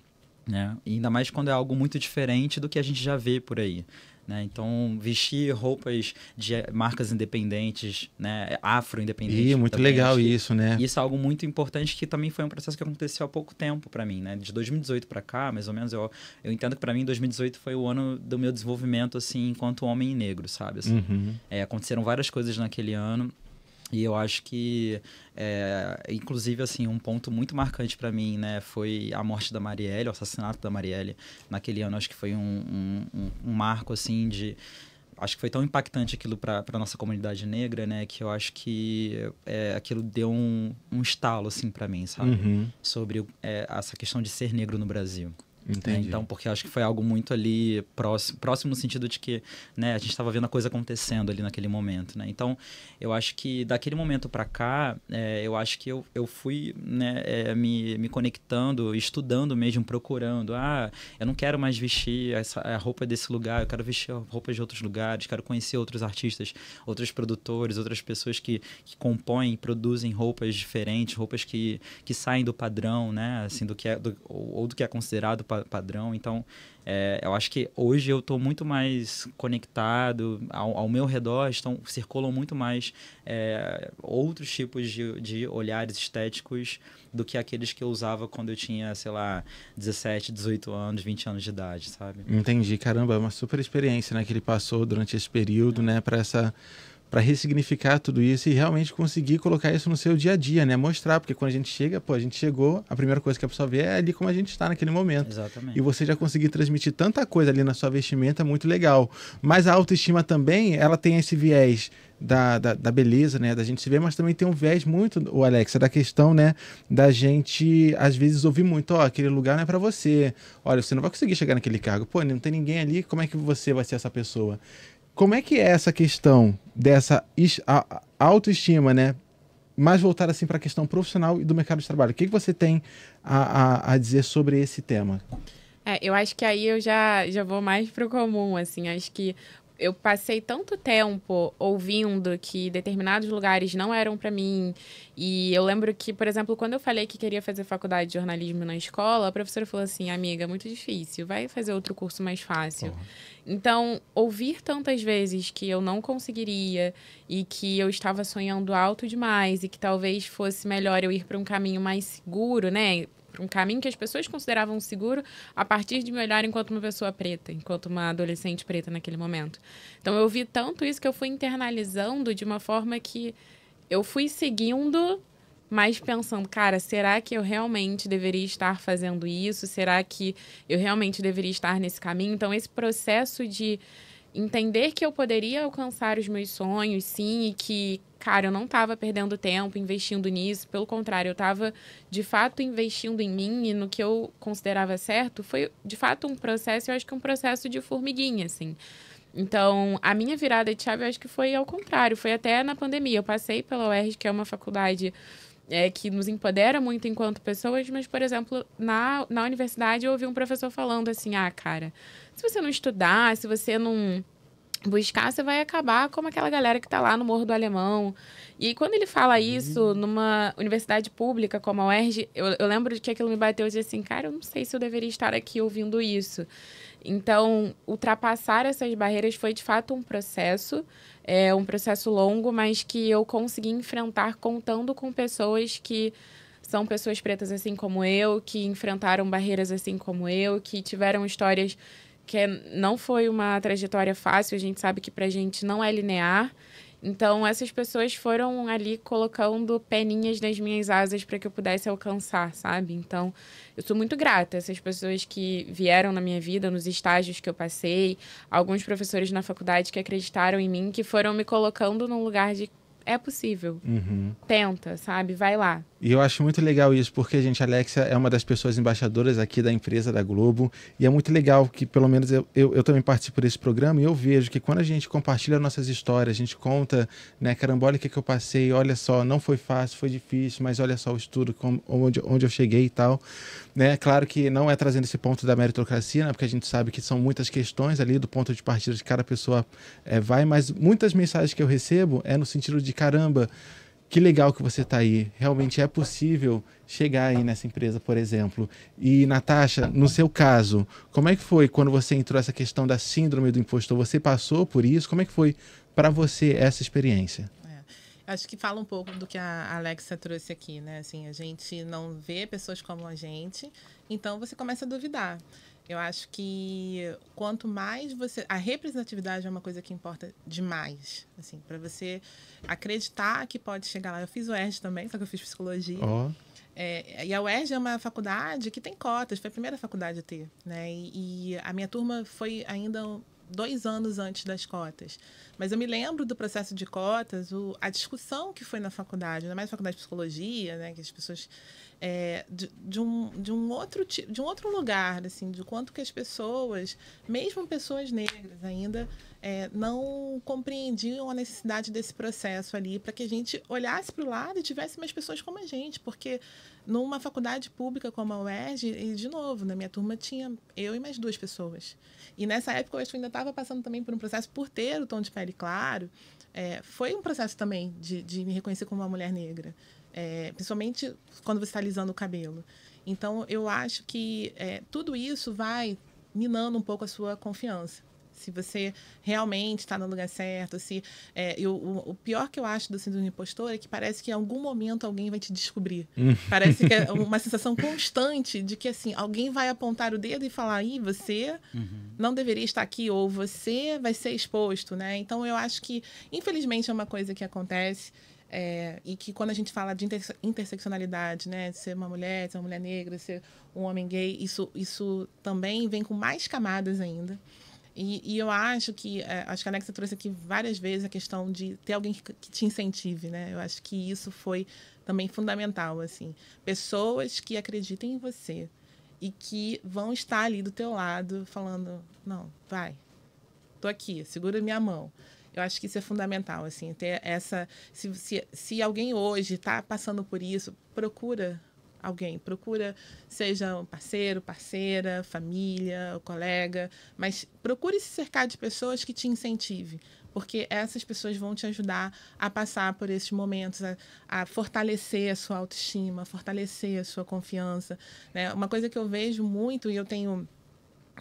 S3: Né? E ainda mais quando é algo muito diferente do que a gente já vê por aí. Né? Então, vestir roupas de eh, marcas independentes, né? afro-independentes. muito também, legal isso, né? Isso é algo muito importante que também foi um processo que aconteceu há pouco tempo para mim, né? De 2018 para cá, mais ou menos, eu, eu entendo que para mim 2018 foi o ano do meu desenvolvimento, assim, enquanto homem negro, sabe? Assim, uhum. é, aconteceram várias coisas naquele ano e eu acho que, é, inclusive, assim, um ponto muito marcante para mim, né, foi a morte da Marielle, o assassinato da Marielle. Naquele ano, acho que foi um, um, um marco, assim, de, acho que foi tão impactante aquilo para a nossa comunidade negra, né? Que eu acho que é, aquilo deu um, um estalo, assim, para mim, sabe? Uhum. Sobre é, essa questão de ser negro no Brasil. Entendi. Então, porque acho que foi algo muito ali próximo, próximo no sentido de que né, a gente estava vendo a coisa acontecendo ali naquele momento. Né? Então, eu acho que daquele momento para cá, é, eu acho que eu, eu fui né, é, me, me conectando, estudando mesmo, procurando. Ah, eu não quero mais vestir essa, a roupa desse lugar, eu quero vestir roupas de outros lugares, quero conhecer outros artistas, outros produtores, outras pessoas que, que compõem, produzem roupas diferentes, roupas que, que saem do padrão, né? assim, do que é, do, ou do que é considerado padrão. Então, é, eu acho que hoje eu estou muito mais conectado ao, ao, meu redor, estão, circulam muito mais é, outros tipos de, de olhares estéticos do que aqueles que eu usava quando eu tinha, sei lá, 17, 18 anos, 20 anos de idade, sabe? Entendi,
S1: caramba, é uma super experiência, né, que ele passou durante esse período, é. né, para essa para ressignificar tudo isso e realmente conseguir colocar isso no seu dia a dia, né? Mostrar, porque quando a gente chega, pô, a gente chegou, a primeira coisa que a pessoa vê é ali como a gente está naquele momento. Exatamente. E você já conseguir transmitir tanta coisa ali na sua vestimenta, é muito legal. Mas a autoestima também, ela tem esse viés da, da, da, beleza, né? Da gente se ver, mas também tem um viés muito, o Alex, é da questão, né? Da gente, às vezes, ouvir muito, ó, oh, aquele lugar não é para você. Olha, você não vai conseguir chegar naquele cargo. Pô, não tem ninguém ali, como é que você vai ser essa pessoa? Como é que é essa questão dessa autoestima, né? Mais voltada assim para a questão profissional e do mercado de trabalho. O que, que você tem a, a, a dizer sobre esse tema?
S2: É, eu acho que aí eu já, já vou mais para o comum, assim. Acho que eu passei tanto tempo ouvindo que determinados lugares não eram para mim. E eu lembro que, por exemplo, quando eu falei que queria fazer faculdade de jornalismo na escola, a professora falou assim: amiga, é muito difícil, vai fazer outro curso mais fácil. Porra. Então, ouvir tantas vezes que eu não conseguiria e que eu estava sonhando alto demais e que talvez fosse melhor eu ir para um caminho mais seguro, né? para um caminho que as pessoas consideravam seguro a partir de me olhar enquanto uma pessoa preta, enquanto uma adolescente preta naquele momento. Então eu vi tanto isso que eu fui internalizando de uma forma que eu fui seguindo, mas pensando, cara, será que eu realmente deveria estar fazendo isso? Será que eu realmente deveria estar nesse caminho? Então esse processo de entender que eu poderia alcançar os meus sonhos, sim, e que cara, eu não estava perdendo tempo investindo nisso, pelo contrário, eu estava de fato investindo em mim e no que eu considerava certo. Foi de fato um processo, eu acho que um processo de formiguinha, assim. Então, a minha virada de chave, eu acho que foi ao contrário, foi até na pandemia. Eu passei pela UERJ, que é uma faculdade é, que nos empodera muito enquanto pessoas, mas, por exemplo, na, na universidade eu ouvi um professor falando assim: ah, cara, se você não estudar, se você não buscar, você vai acabar como aquela galera que está lá no Morro do Alemão. E quando ele fala uhum. isso uhum. numa universidade pública como a UERJ, eu, eu lembro de que aquilo me bateu de assim, cara, eu não sei se eu deveria estar aqui ouvindo isso. Então, ultrapassar essas barreiras foi de fato um processo, é um processo longo, mas que eu consegui enfrentar contando com pessoas que são pessoas pretas assim como eu, que enfrentaram barreiras assim como eu, que tiveram histórias porque não foi uma trajetória fácil, a gente sabe que para a gente não é linear. Então, essas pessoas foram ali colocando peninhas nas minhas asas para que eu pudesse alcançar, sabe? Então, eu sou muito grata a essas pessoas que vieram na minha vida, nos estágios que eu passei, alguns professores na faculdade que acreditaram em mim, que foram me colocando num lugar de é possível, uhum. tenta, sabe? Vai lá.
S1: E eu acho muito legal isso, porque, gente, a Alexia é uma das pessoas embaixadoras aqui da empresa da Globo. E é muito legal que, pelo menos, eu, eu, eu também participo desse programa e eu vejo que quando a gente compartilha nossas histórias, a gente conta, né, carambola que, que eu passei, olha só, não foi fácil, foi difícil, mas olha só o estudo, como, onde, onde eu cheguei e tal. Né? Claro que não é trazendo esse ponto da meritocracia, né, porque a gente sabe que são muitas questões ali do ponto de partida de cada pessoa é, vai, mas muitas mensagens que eu recebo é no sentido de caramba que legal que você está aí. Realmente é possível chegar aí nessa empresa, por exemplo. E, Natasha, no seu caso, como é que foi quando você entrou essa questão da síndrome do impostor? Você passou por isso? Como é que foi para você essa experiência?
S4: É, acho que fala um pouco do que a Alexa trouxe aqui, né? Assim, a gente não vê pessoas como a gente, então você começa a duvidar. Eu acho que quanto mais você. A representatividade é uma coisa que importa demais. Assim, para você acreditar que pode chegar lá. Eu fiz o ERJ também, só que eu fiz psicologia. Oh. É, e a UERJ é uma faculdade que tem cotas, foi a primeira faculdade a ter. Né? E, e a minha turma foi ainda dois anos antes das cotas. Mas eu me lembro do processo de cotas, o, a discussão que foi na faculdade, ainda mais na faculdade de psicologia, né, que as pessoas é, de, de, um, de, um outro, de um outro lugar, assim, de quanto que as pessoas, mesmo pessoas negras ainda, é, não compreendiam a necessidade desse processo ali, para que a gente olhasse para o lado e tivesse mais pessoas como a gente, porque numa faculdade pública como a UERJ, e de novo, na minha turma tinha eu e mais duas pessoas. E nessa época eu ainda estava passando também por um processo por ter o tom de pele claro, é, foi um processo também de, de me reconhecer como uma mulher negra. É, principalmente quando você está alisando o cabelo. Então, eu acho que é, tudo isso vai minando um pouco a sua confiança. Se você realmente está no lugar certo, se é, eu, o, o, pior que eu acho do síndrome impostor é que parece que em algum momento alguém vai te descobrir. Hum. parece que é uma sensação constante de que assim alguém vai apontar o dedo e falar: "Aí você uhum. não deveria estar aqui ou você vai ser exposto", né? Então eu acho que infelizmente é uma coisa que acontece. É, e que quando a gente fala de interse interseccionalidade, né, de ser uma mulher, de ser uma mulher negra, de ser um homem gay, isso, isso também vem com mais camadas ainda. E, e eu acho que, é, acho que a Alexa trouxe aqui várias vezes a questão de ter alguém que, que te incentive, né? Eu acho que isso foi também fundamental, assim. Pessoas que acreditem em você e que vão estar ali do teu lado falando, não, vai, tô aqui, segura minha mão. Eu acho que isso é fundamental, assim, ter essa. Se, se, se alguém hoje está passando por isso, procura alguém, procura, seja um parceiro, parceira, família, um colega, mas procure se cercar de pessoas que te incentive, porque essas pessoas vão te ajudar a passar por esses momentos, a, a, fortalecer a sua autoestima, fortalecer a sua confiança. Né? Uma coisa que eu vejo muito e eu tenho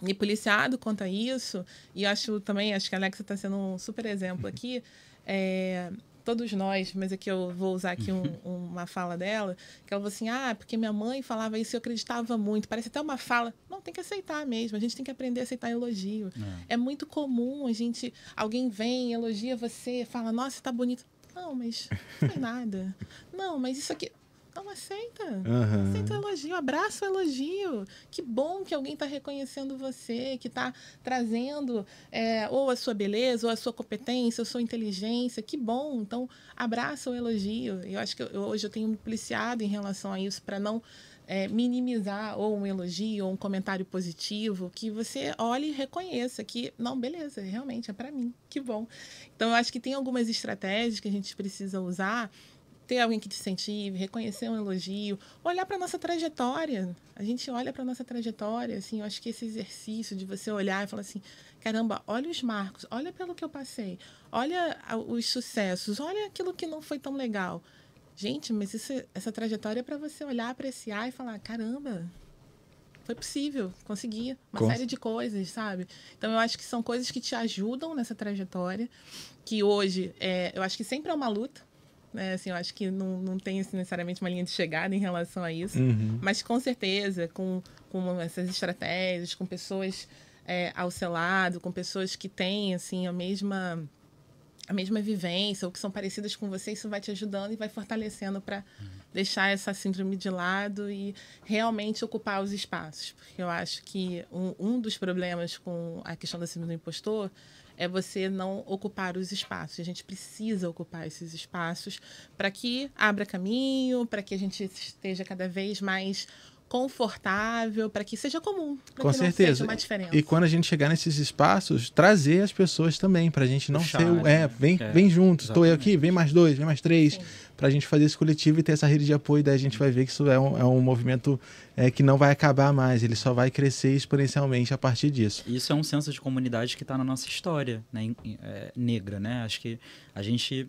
S4: e policiado quanto a isso, e acho também, acho que a Alexa está sendo um super exemplo aqui, é, todos nós, mas aqui eu vou usar aqui um, uma fala dela, que ela falou assim, ah, porque minha mãe falava isso e eu acreditava muito. Parece até uma fala. Não, tem que aceitar mesmo. A gente tem que aprender a aceitar elogio. É, é muito comum a gente... Alguém vem, elogia você, fala, nossa, tá bonito. Não, mas não é nada. Não, mas isso aqui então aceita aceita Uhum. o elogio, abraça o elogio. Que bom que alguém está reconhecendo você, que está trazendo é, ou a sua beleza, ou a sua competência, ou a sua inteligência. Que bom. Então, abraça o elogio. Eu acho que eu, hoje eu tenho policiado em relação a isso para não é, minimizar ou um elogio ou um comentário positivo, que você olhe e reconheça que, não, beleza, realmente é para mim, que bom. Então, eu acho que tem algumas estratégias que a gente precisa usar ter alguém que te incentive, reconhecer um elogio, olhar para nossa trajetória. A gente olha para nossa trajetória, assim, eu acho que esse exercício de você olhar e falar assim, caramba, olha os marcos, olha pelo que eu passei, olha os sucessos, olha aquilo que não foi tão legal. Gente, mas isso, essa trajetória é para você olhar, apreciar e falar, caramba, foi possível, consegui uma Com... série de coisas, sabe? Então eu acho que são coisas que te ajudam nessa trajetória, que hoje é, eu acho que sempre é uma luta né? Assim, eu acho que não, não tem assim, necessariamente uma linha de chegada em relação a isso, uhum. mas com certeza, com, com essas estratégias, com pessoas é, ao seu lado, com pessoas que têm assim, a mesma a mesma vivência ou que são parecidas com você, isso vai te ajudando e vai fortalecendo para uhum. deixar essa síndrome de lado e realmente ocupar os espaços. Porque eu acho que um, um dos problemas com a questão da síndrome do impostor é você não ocupar os espaços. A gente precisa ocupar esses espaços para que abra caminho, para que a gente esteja cada vez mais confortável, para que seja comum, para Com que certeza. seja uma diferença. E
S1: quando a gente chegar nesses espaços, trazer as pessoas também, para a gente não Puxar, ser... O, né? é, vem, é, vem junto, estou eu aqui, vem mais dois, vem mais três, para a gente fazer esse coletivo e ter essa rede de apoio, daí a gente vai ver que isso é um, é um movimento é, que não vai acabar mais, ele só vai crescer exponencialmente a partir disso.
S3: Isso é um senso de comunidade que está na nossa história né, é, negra, né? Acho que a gente,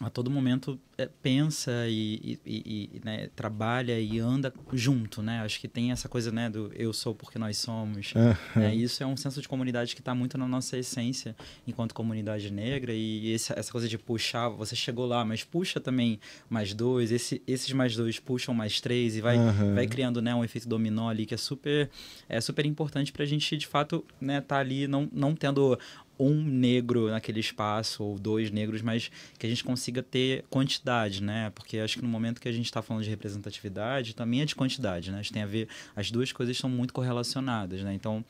S3: a todo momento eh, pensa e, e, e né, trabalha e anda junto, né? Acho que tem essa coisa, né, do eu sou porque nós somos. Uhum. Né? Isso é um senso de comunidade que está muito na nossa essência enquanto comunidade negra e esse, essa coisa de puxar, você chegou lá, mas puxa também mais dois, esse, esses mais dois puxam mais três e vai, uhum. vai criando, né, um efeito dominó ali que é super, é super importante para a gente, de fato, né, tá ali não, não tendo um negro naquele espaço ou dois negros, mas que a gente consiga ter quantidade né? Porque acho que no momento que a gente está falando de representatividade, também é de quantidade, né? Acho tem a ver, as duas coisas são muito correlacionadas, né? Então,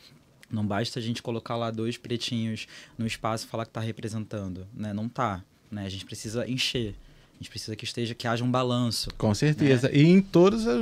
S3: não basta a gente colocar lá dois pretinhos no espaço e falar que está representando, né? Não tá, né? A gente precisa encher gente precisa que esteja, que haja um balanço.
S1: Com né? certeza. Né? E em todas as,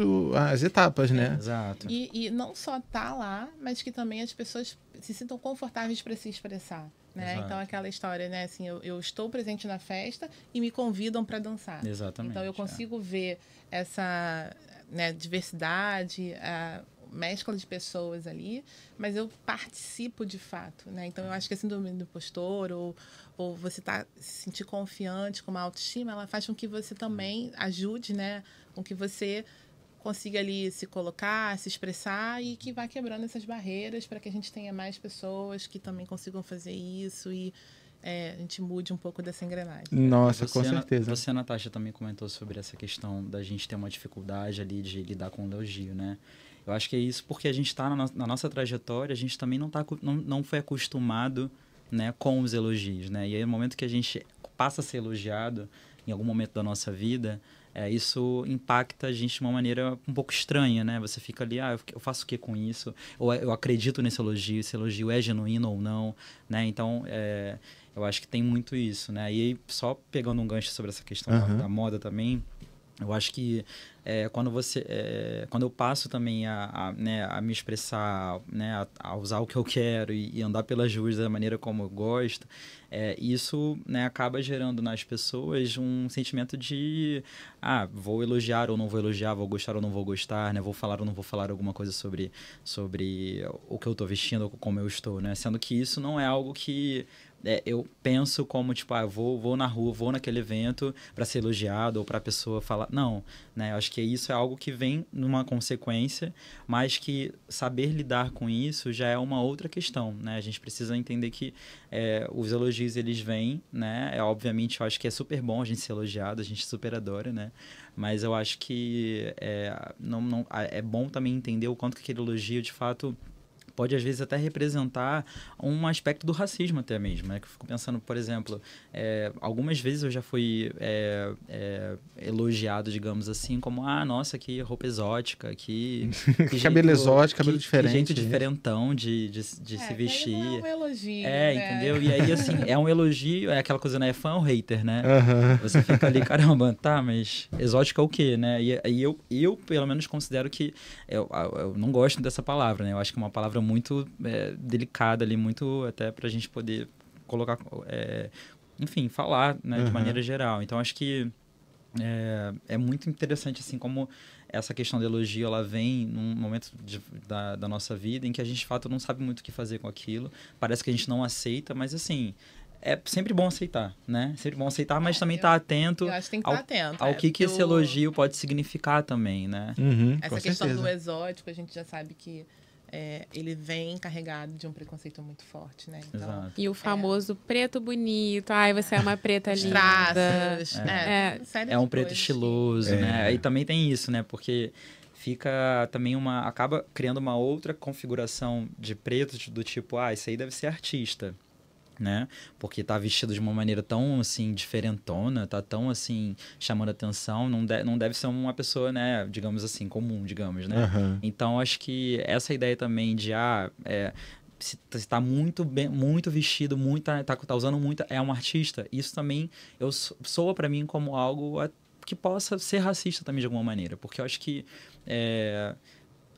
S1: as etapas, né? exato. E,
S4: e, não só tá lá, mas que também as pessoas se sintam confortáveis para se expressar. Né? Então aquela história, né? Assim, eu, eu, estou presente na festa e me convidam para dançar. Exatamente. Então eu é. consigo é. ver essa né, diversidade, a, mescla de pessoas ali, mas eu participo de fato, né? Então eu acho que esse domínio do impostor ou, ou você tá se sentir confiante com uma autoestima, ela faz com que você também ajude, né? Com que você consiga ali se colocar, se expressar e que vá quebrando essas barreiras para que a gente tenha mais pessoas que também consigam fazer isso e é, a gente mude um pouco dessa engrenagem. Nossa,
S1: você, com certeza.
S3: Você, Natasha, também comentou sobre essa questão da gente ter uma dificuldade ali de lidar com o elogio, né? Eu acho que é isso porque a gente está na, no na, nossa trajetória, a gente também não, tá, não, não foi acostumado né, com os elogios, né? E aí, no momento que a gente passa a ser elogiado, em algum momento da nossa vida, é, isso impacta a gente de uma maneira um pouco estranha, né? Você fica ali, ah, eu faço o que com isso? Ou é, eu acredito nesse elogio, esse elogio é genuíno ou não, né? Então, é, eu acho que tem muito isso, né? E aí, só pegando um gancho sobre essa questão uhum. da, da moda também, eu acho que é, quando você é, quando eu passo também a, a, né, a me expressar, né, a, a, usar o que eu quero e, e, andar pelas ruas da maneira como eu gosto, é, isso né, acaba gerando nas pessoas um sentimento de ah, vou elogiar ou não vou elogiar, vou gostar ou não vou gostar, né, vou falar ou não vou falar alguma coisa sobre, sobre o que eu estou vestindo, como eu estou, né? sendo que isso não é algo que é, eu penso como, tipo, ah, vou, vou na rua, vou naquele evento para ser elogiado ou para a pessoa falar. Não, né? Eu acho que isso é algo que vem numa consequência, mas que saber lidar com isso já é uma outra questão, né? A gente precisa entender que é, os elogios, eles vêm, né? É, obviamente, eu acho que é super bom a gente ser elogiado, a gente super adora, né? Mas eu acho que é, não, não, é, é bom também entender o quanto que aquele elogio, de fato pode às vezes até representar um aspecto do racismo até mesmo. Né? Que eu fico pensando, por exemplo, é, algumas vezes eu já fui é, é, elogiado, digamos assim, como ah, nossa, que roupa exótica, que, que cabelo jeito, exótico, cabelo que, diferente, que jeito né? diferentão de, de, de é, se é vestir. É um elogio. É, né? entendeu? E aí assim é um elogio, é aquela coisa né, é fã ou hater, né? Uhum. Você fica ali, caramba, tá, mas exótica é o quê, né? E, e eu, eu pelo menos considero que eu, eu não gosto dessa palavra, né? Eu acho que é uma palavra muito muito é, delicada ali, muito até para a gente poder colocar, é, enfim, falar né, uhum. de maneira geral. Então acho que é, é, muito interessante assim como essa questão de elogio ela vem num momento de, da, da, nossa vida em que a gente de fato não sabe muito o que fazer com aquilo parece que a gente não aceita mas assim é sempre bom aceitar, né? Sempre bom aceitar, mas também estar tá atento. Eu acho que tem que tá ao, atento. Ao é, que, que esse elogio pode significar também, né? Uhum, Essa questão certeza. do
S4: exótico, a gente já sabe que é, ele vem carregado de um preconceito muito forte, né?
S3: Então, Exato.
S2: E o é, famoso é. preto bonito, ai, você é uma preta linda. Traças, é. É,
S4: é,
S3: é um preto estiloso, né? É. E também tem isso, né? Porque fica também uma acaba criando uma outra configuração de preto do tipo, ah, isso aí deve ser artista né? Porque tá vestido de uma maneira tão, assim, diferentona, tá tão, assim, chamando atenção. Não, de, não deve ser uma pessoa, né, digamos assim, comum, digamos, né? Uhum. Então, acho que essa ideia também de, ah, é, se está muito bem, muito vestido, muita tá, tá, tá usando muito, é um artista. Isso também eu soa para mim como algo que possa ser racista também de alguma maneira, porque eu acho que é,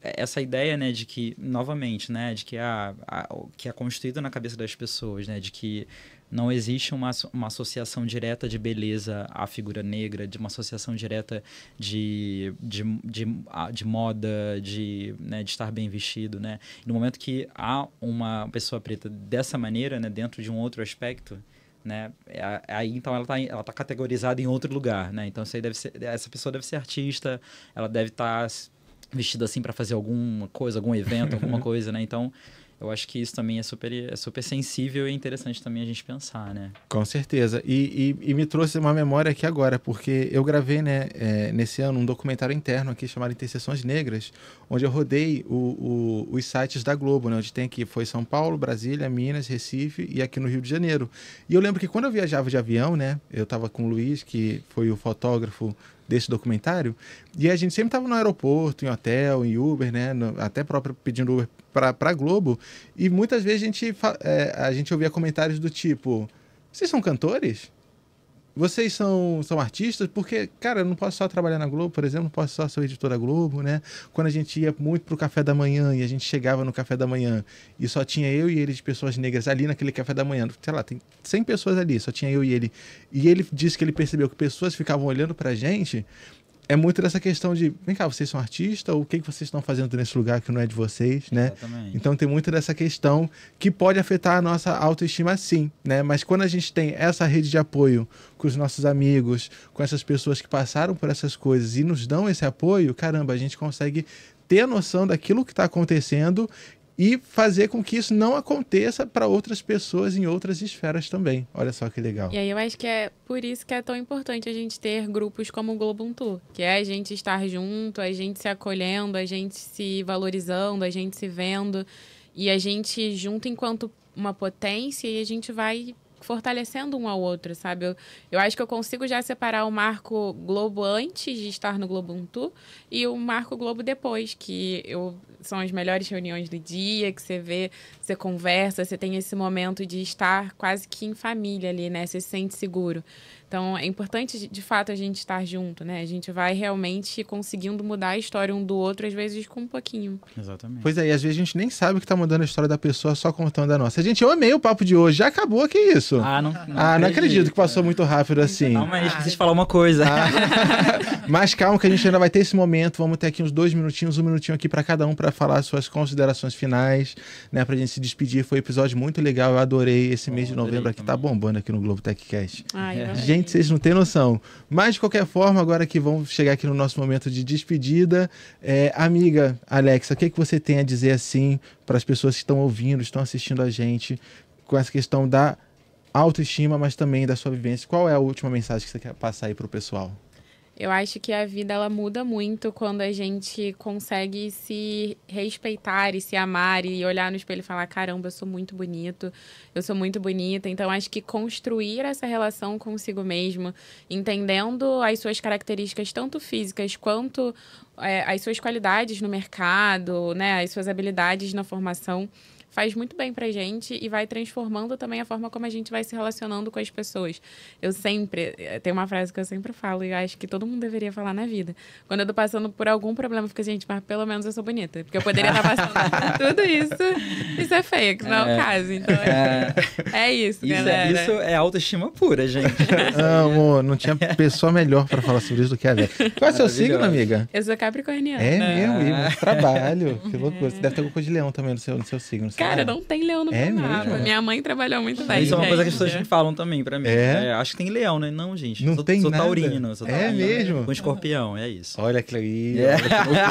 S3: essa ideia, né, de que, novamente, né, de que, a, a, que é construído na cabeça das pessoas, né, de que não existe uma, uma associação direta de beleza à figura negra, de uma associação direta de, de, de, de moda, de, né, de estar bem vestido, né? No momento que há uma pessoa preta dessa maneira, né, dentro de um outro aspecto, né? É é aí então ela está ela tá categorizada em outro lugar, né? Então isso aí deve ser, essa pessoa deve ser artista, ela deve estar tá vestido assim para fazer alguma coisa, algum evento, alguma coisa, né? Então, eu acho que isso também é super, é super sensível e é interessante também a gente pensar, né?
S1: Com certeza. E, e, e me trouxe uma memória aqui agora, porque eu gravei, né, é, nesse ano, um documentário interno aqui chamado Interseções Negras, onde eu rodei o, o, os sites da Globo, né? Onde tem aqui, foi São Paulo, Brasília, Minas, Recife e aqui no Rio de Janeiro. E eu lembro que quando eu viajava de avião, né? Eu estava com o Luiz, que foi o fotógrafo desse documentário. E a gente sempre estava no aeroporto, em hotel, em Uber, né? No, até próprio pedindo Uber para Globo. E muitas vezes a gente, é, a gente ouvia comentários do tipo: vocês são cantores? vocês são, são artistas, porque, cara, eu não posso só trabalhar na Globo, por exemplo, não posso só ser editora Globo, né? Quando a gente ia muito pro café da manhã e a gente chegava no café da manhã e só tinha eu e ele de pessoas negras ali naquele café da manhã, sei lá, tem 100 pessoas ali, só tinha eu e ele. E ele disse que ele percebeu que pessoas ficavam olhando pra gente é muito dessa questão de, vem cá, vocês são artistas ou o que, que vocês estão fazendo nesse lugar que não é de vocês, né? Exatamente. Então tem muito dessa questão que pode afetar a nossa autoestima sim, né? Mas quando a gente tem essa rede de apoio com os nossos amigos, com essas pessoas que passaram por essas coisas e nos dão esse apoio, caramba, a gente consegue ter a noção daquilo que está acontecendo e fazer com que isso não aconteça para outras pessoas em outras esferas também. Olha só que legal.
S2: E aí eu acho que é por isso que é tão importante a gente ter grupos como o Globum Tour, que é a gente estar junto, a gente se acolhendo, a gente se valorizando, a gente se vendo e a gente junto enquanto uma potência e a gente vai fortalecendo um ao outro, sabe? Eu, eu acho que eu consigo já separar o Marco Globo antes de estar no Globo Untu e o Marco Globo depois, que eu, são as melhores reuniões do dia, que você vê, você conversa, você tem esse momento de estar quase que em família ali, né? Você se sente seguro. Então, é importante, de fato, a gente estar junto, né? A gente vai realmente conseguindo mudar a história um do outro, às vezes com um
S3: pouquinho. Exatamente. Pois
S1: é, e às vezes a gente nem sabe o que está mudando a história da pessoa só contando a nossa. Gente, eu amei o papo de hoje. Já acabou, que isso? Ah, não, não ah, não acredito, acredito que passou muito rápido assim. Não, mas ah, preciso falar uma coisa. Ah. mas calma, que a gente ainda vai ter esse momento. Vamos ter aqui uns dois minutinhos, um minutinho aqui para cada um para falar suas considerações finais, né? Para a gente se despedir. Foi um episódio muito legal. Eu adorei esse mês de novembro aqui. Tá bombando aqui no Globo Techcast. Ai, é. Gente, Gente, vocês não têm noção. Mas, de qualquer forma, agora que vamos chegar aqui no nosso momento de despedida, é, amiga Alexa, o que, é que você tem a dizer assim para as pessoas que estão ouvindo, estão assistindo a gente, com essa questão da autoestima, mas também da sua vivência? Qual é a última mensagem que você quer passar aí para o pessoal?
S2: Eu acho que a vida ela muda muito quando a gente consegue se respeitar e se amar e olhar no espelho e falar: caramba, eu sou muito bonito, eu sou muito bonita. Então, acho que construir essa relação consigo mesmo, entendendo as suas características, tanto físicas quanto é, as suas qualidades no mercado, né, as suas habilidades na formação, faz muito bem pra gente e vai transformando também a forma como a gente vai se relacionando com as pessoas. Eu sempre, eh, tem uma frase que eu sempre falo e acho que todo mundo deveria falar na vida. Quando eu tô passando por algum problema, fica gente, mas pelo menos eu sou bonita, porque eu poderia estar tá passando por tudo isso. Isso é feio, que não é, é o caso. Então, é, é, é isso, isso é- galera. isso é
S3: autoestima pura, gente. amor, não tinha pessoa
S1: melhor pra falar sobre isso do que a Vera. Qual é o seu signo, amiga?
S2: Eu sou capricorniana. É mesmo, e
S1: muito é. trabalho. Que loucura. Você deve ter alguma coisa de leão também no seu, no seu signo. Cara, não
S2: tem leão no é Minha mãe
S3: trabalhou muito daí. Isso é uma coisa que as pessoas me falam também pra mim. É? é acho que tem leão, né? Não, gente. Não sou, tem sou nada. Taurino, sou é taurino. É mesmo? Com escorpião, é isso. Olha que legal.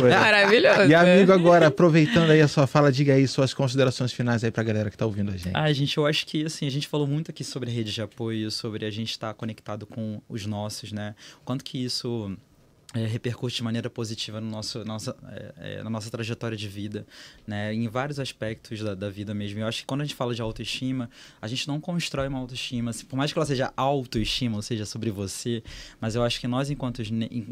S3: É. Maravilhoso. E né? amigo,
S1: agora, aproveitando aí a sua fala, diga aí suas considerações finais aí pra galera que tá ouvindo a gente.
S3: Ah, gente, eu acho que, assim, a gente falou muito aqui sobre rede de apoio, sobre a gente estar tá conectado com os nossos, né? Quanto que isso é, repercute de maneira positiva no nosso, nossa, é, é, na nossa trajetória de vida, né? em vários aspectos da, da, vida mesmo. Eu acho que quando a gente fala de autoestima, a gente não constrói uma autoestima, por mais que ela seja autoestima, ou seja, sobre você, mas eu acho que nós, enquanto,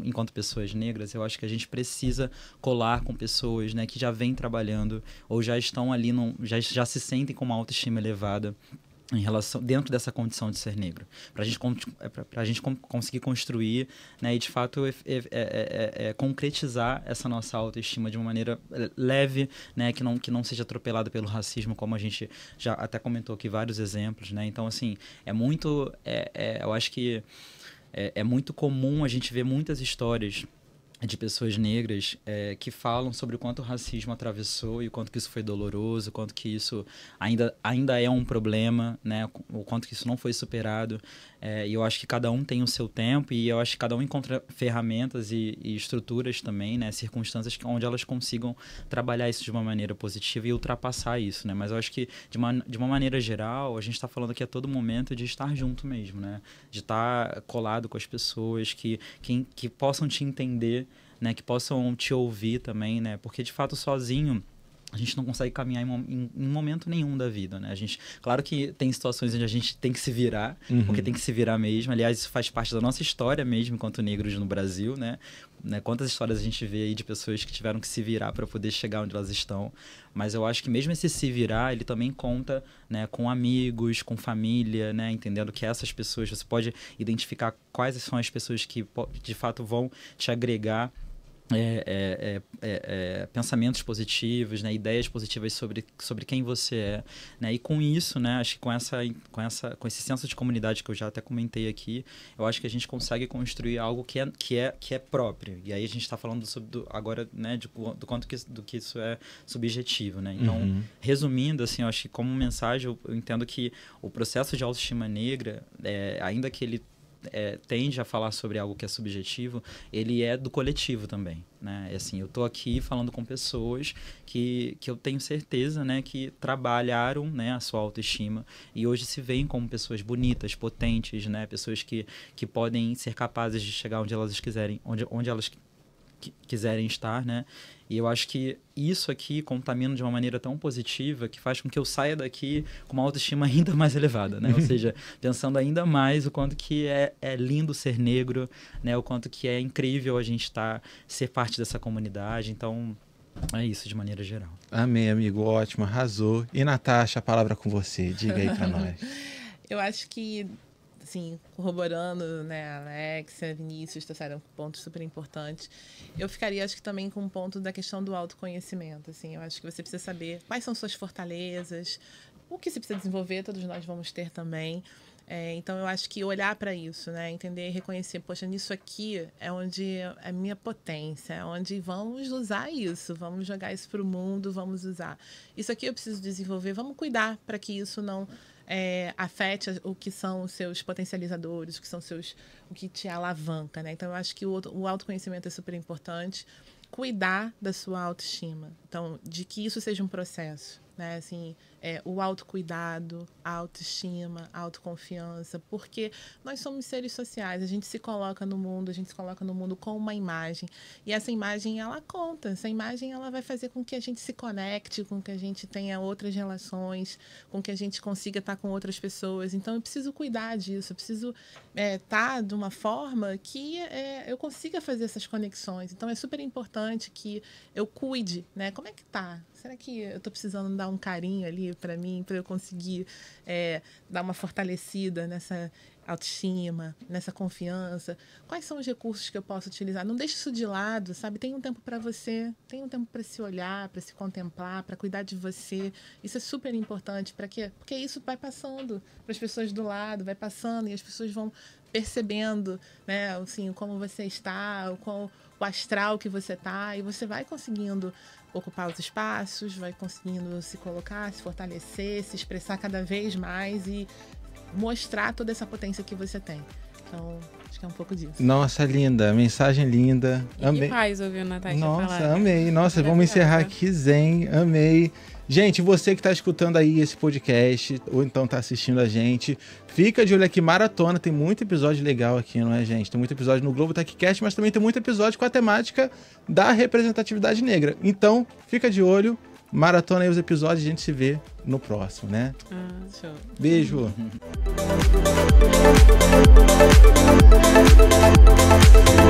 S3: enquanto pessoas negras, eu acho que a gente precisa colar com pessoas né, que já vêm trabalhando ou já estão ali, num, já, já se sentem com uma autoestima elevada em relação dentro dessa condição de ser negro para a gente é, para a gente conseguir construir né e de fato é é, é, é, é, concretizar essa nossa autoestima de uma maneira leve né que não que não seja atropelada pelo racismo como a gente já até comentou aqui vários exemplos né então assim é muito eu acho que é muito comum a gente ver muitas histórias de pessoas negras é, que falam sobre o quanto o racismo atravessou e o quanto que isso foi doloroso, o quanto que isso ainda, ainda é um problema, né? o quanto que isso não foi superado. É, e eu acho que cada um tem o seu tempo e eu acho que cada um encontra ferramentas e, e estruturas também, né? Circunstâncias onde elas consigam trabalhar isso de uma maneira positiva e ultrapassar isso, né? Mas eu acho que, de uma, de uma maneira geral, a gente está falando aqui a todo momento de estar junto mesmo, né? De estar tá colado com as pessoas que, que, que possam te entender, né? Que possam te ouvir também, né? Porque, de fato, sozinho a gente não consegue caminhar em, em, momento nenhum da vida, né? A gente, claro que tem situações onde a gente tem que se virar, uhum. porque tem que se virar mesmo. Aliás, isso faz parte da nossa história mesmo enquanto negros no Brasil, né? né? Quantas histórias a gente vê aí de pessoas que tiveram que se virar para poder chegar onde elas estão. Mas eu acho que mesmo esse se virar, ele também conta, né, com amigos, com família, né, entendendo que essas pessoas você pode identificar quais são as pessoas que de fato vão te agregar é é, é, é, é, pensamentos positivos, né? ideias positivas sobre, sobre quem você é, né? E com isso, né? Acho que com essa, com essa, com esse senso de comunidade que eu já até comentei aqui, eu acho que a gente consegue construir algo que é que é, que é próprio. E aí a gente está falando do, agora, né? De, do quanto que, do que isso é subjetivo, né? Então, uhum. resumindo, assim, eu acho que como mensagem eu, eu entendo que o processo de autoestima negra, é, ainda que ele é, tende a falar sobre algo que é subjetivo, ele é do coletivo também, né? É assim, eu estou aqui falando com pessoas que, que eu tenho certeza, né, que trabalharam, né, a sua autoestima e hoje se veem como pessoas bonitas, potentes, né, pessoas que, que podem ser capazes de chegar onde elas quiserem, onde, onde elas quiserem estar, né? E eu acho que isso aqui contamina de uma maneira tão positiva que faz com que eu saia daqui com uma autoestima ainda mais elevada, né? Ou seja, pensando ainda mais o quanto que é, é lindo ser negro, né? O quanto que é incrível a gente estar, tá, ser parte dessa comunidade. Então, é isso de maneira geral.
S1: Amém, amigo. Ótimo, arrasou. E Natasha, a palavra é com você. Diga aí pra
S4: nós. eu acho que assim, corroborando, né, Alexia, Vinícius trouxeram pontos super importantes. Eu ficaria, acho que também com um ponto da questão do autoconhecimento, assim, eu acho que você precisa saber quais são suas fortalezas, o que você precisa desenvolver, todos nós vamos ter também. É, então eu acho que olhar para isso, né, entender e reconhecer, poxa, nisso aqui é onde é minha potência, é onde vamos usar isso, vamos jogar isso para o mundo, vamos usar. Isso aqui eu preciso desenvolver, vamos cuidar para que isso não é, afete o que são os seus potencializadores, o que são seus, o que te alavanca, né? Então eu acho que o, o autoconhecimento é super importante, cuidar da sua autoestima, então de que isso seja um processo né? Assim, é, o autocuidado, a autoestima, a autoconfiança, porque nós somos seres sociais, a gente se coloca no mundo, a gente se coloca no mundo com uma imagem. E essa imagem, ela conta, essa imagem, ela vai fazer com que a gente se conecte, com que a gente tenha outras relações, com que a gente consiga estar com outras pessoas. Então, eu preciso cuidar disso, eu preciso é, estar de uma forma que é, eu consiga fazer essas conexões. Então, é super importante que eu cuide, né? Como é que tá? Será que eu estou precisando dar um carinho ali para mim, para eu conseguir é, dar uma fortalecida nessa autoestima, nessa confiança? Quais são os recursos que eu posso utilizar? Não deixe isso de lado, sabe? Tem um tempo para você, tem um tempo para se olhar, para se contemplar, para cuidar de você. Isso é super importante. Para quê? Porque isso vai passando para as pessoas do lado, vai passando e as pessoas vão percebendo, né? Assim, como você está, o qual o astral que você tá, e você vai conseguindo ocupar os espaços, vai conseguindo se colocar, se fortalecer, se expressar cada vez mais e mostrar toda essa potência que você tem. Então, acho que é um pouco disso.
S1: Nossa, linda, mensagem linda. E amei. Que paz
S4: ouvir o
S2: Nossa, falar. amei. Nossa, vamos encerrar
S1: aqui, Zen. Amei. Gente, você que está escutando aí esse podcast, ou então está assistindo a gente, fica de olho aqui, maratona, tem muito episódio legal aqui, não é, gente? Tem muito episódio no Globo TechCast, mas também tem muito episódio com a temática da representatividade negra. Então, fica de olho, maratona aí os episódios, a gente se vê no próximo, né? Ah, show. Beijo.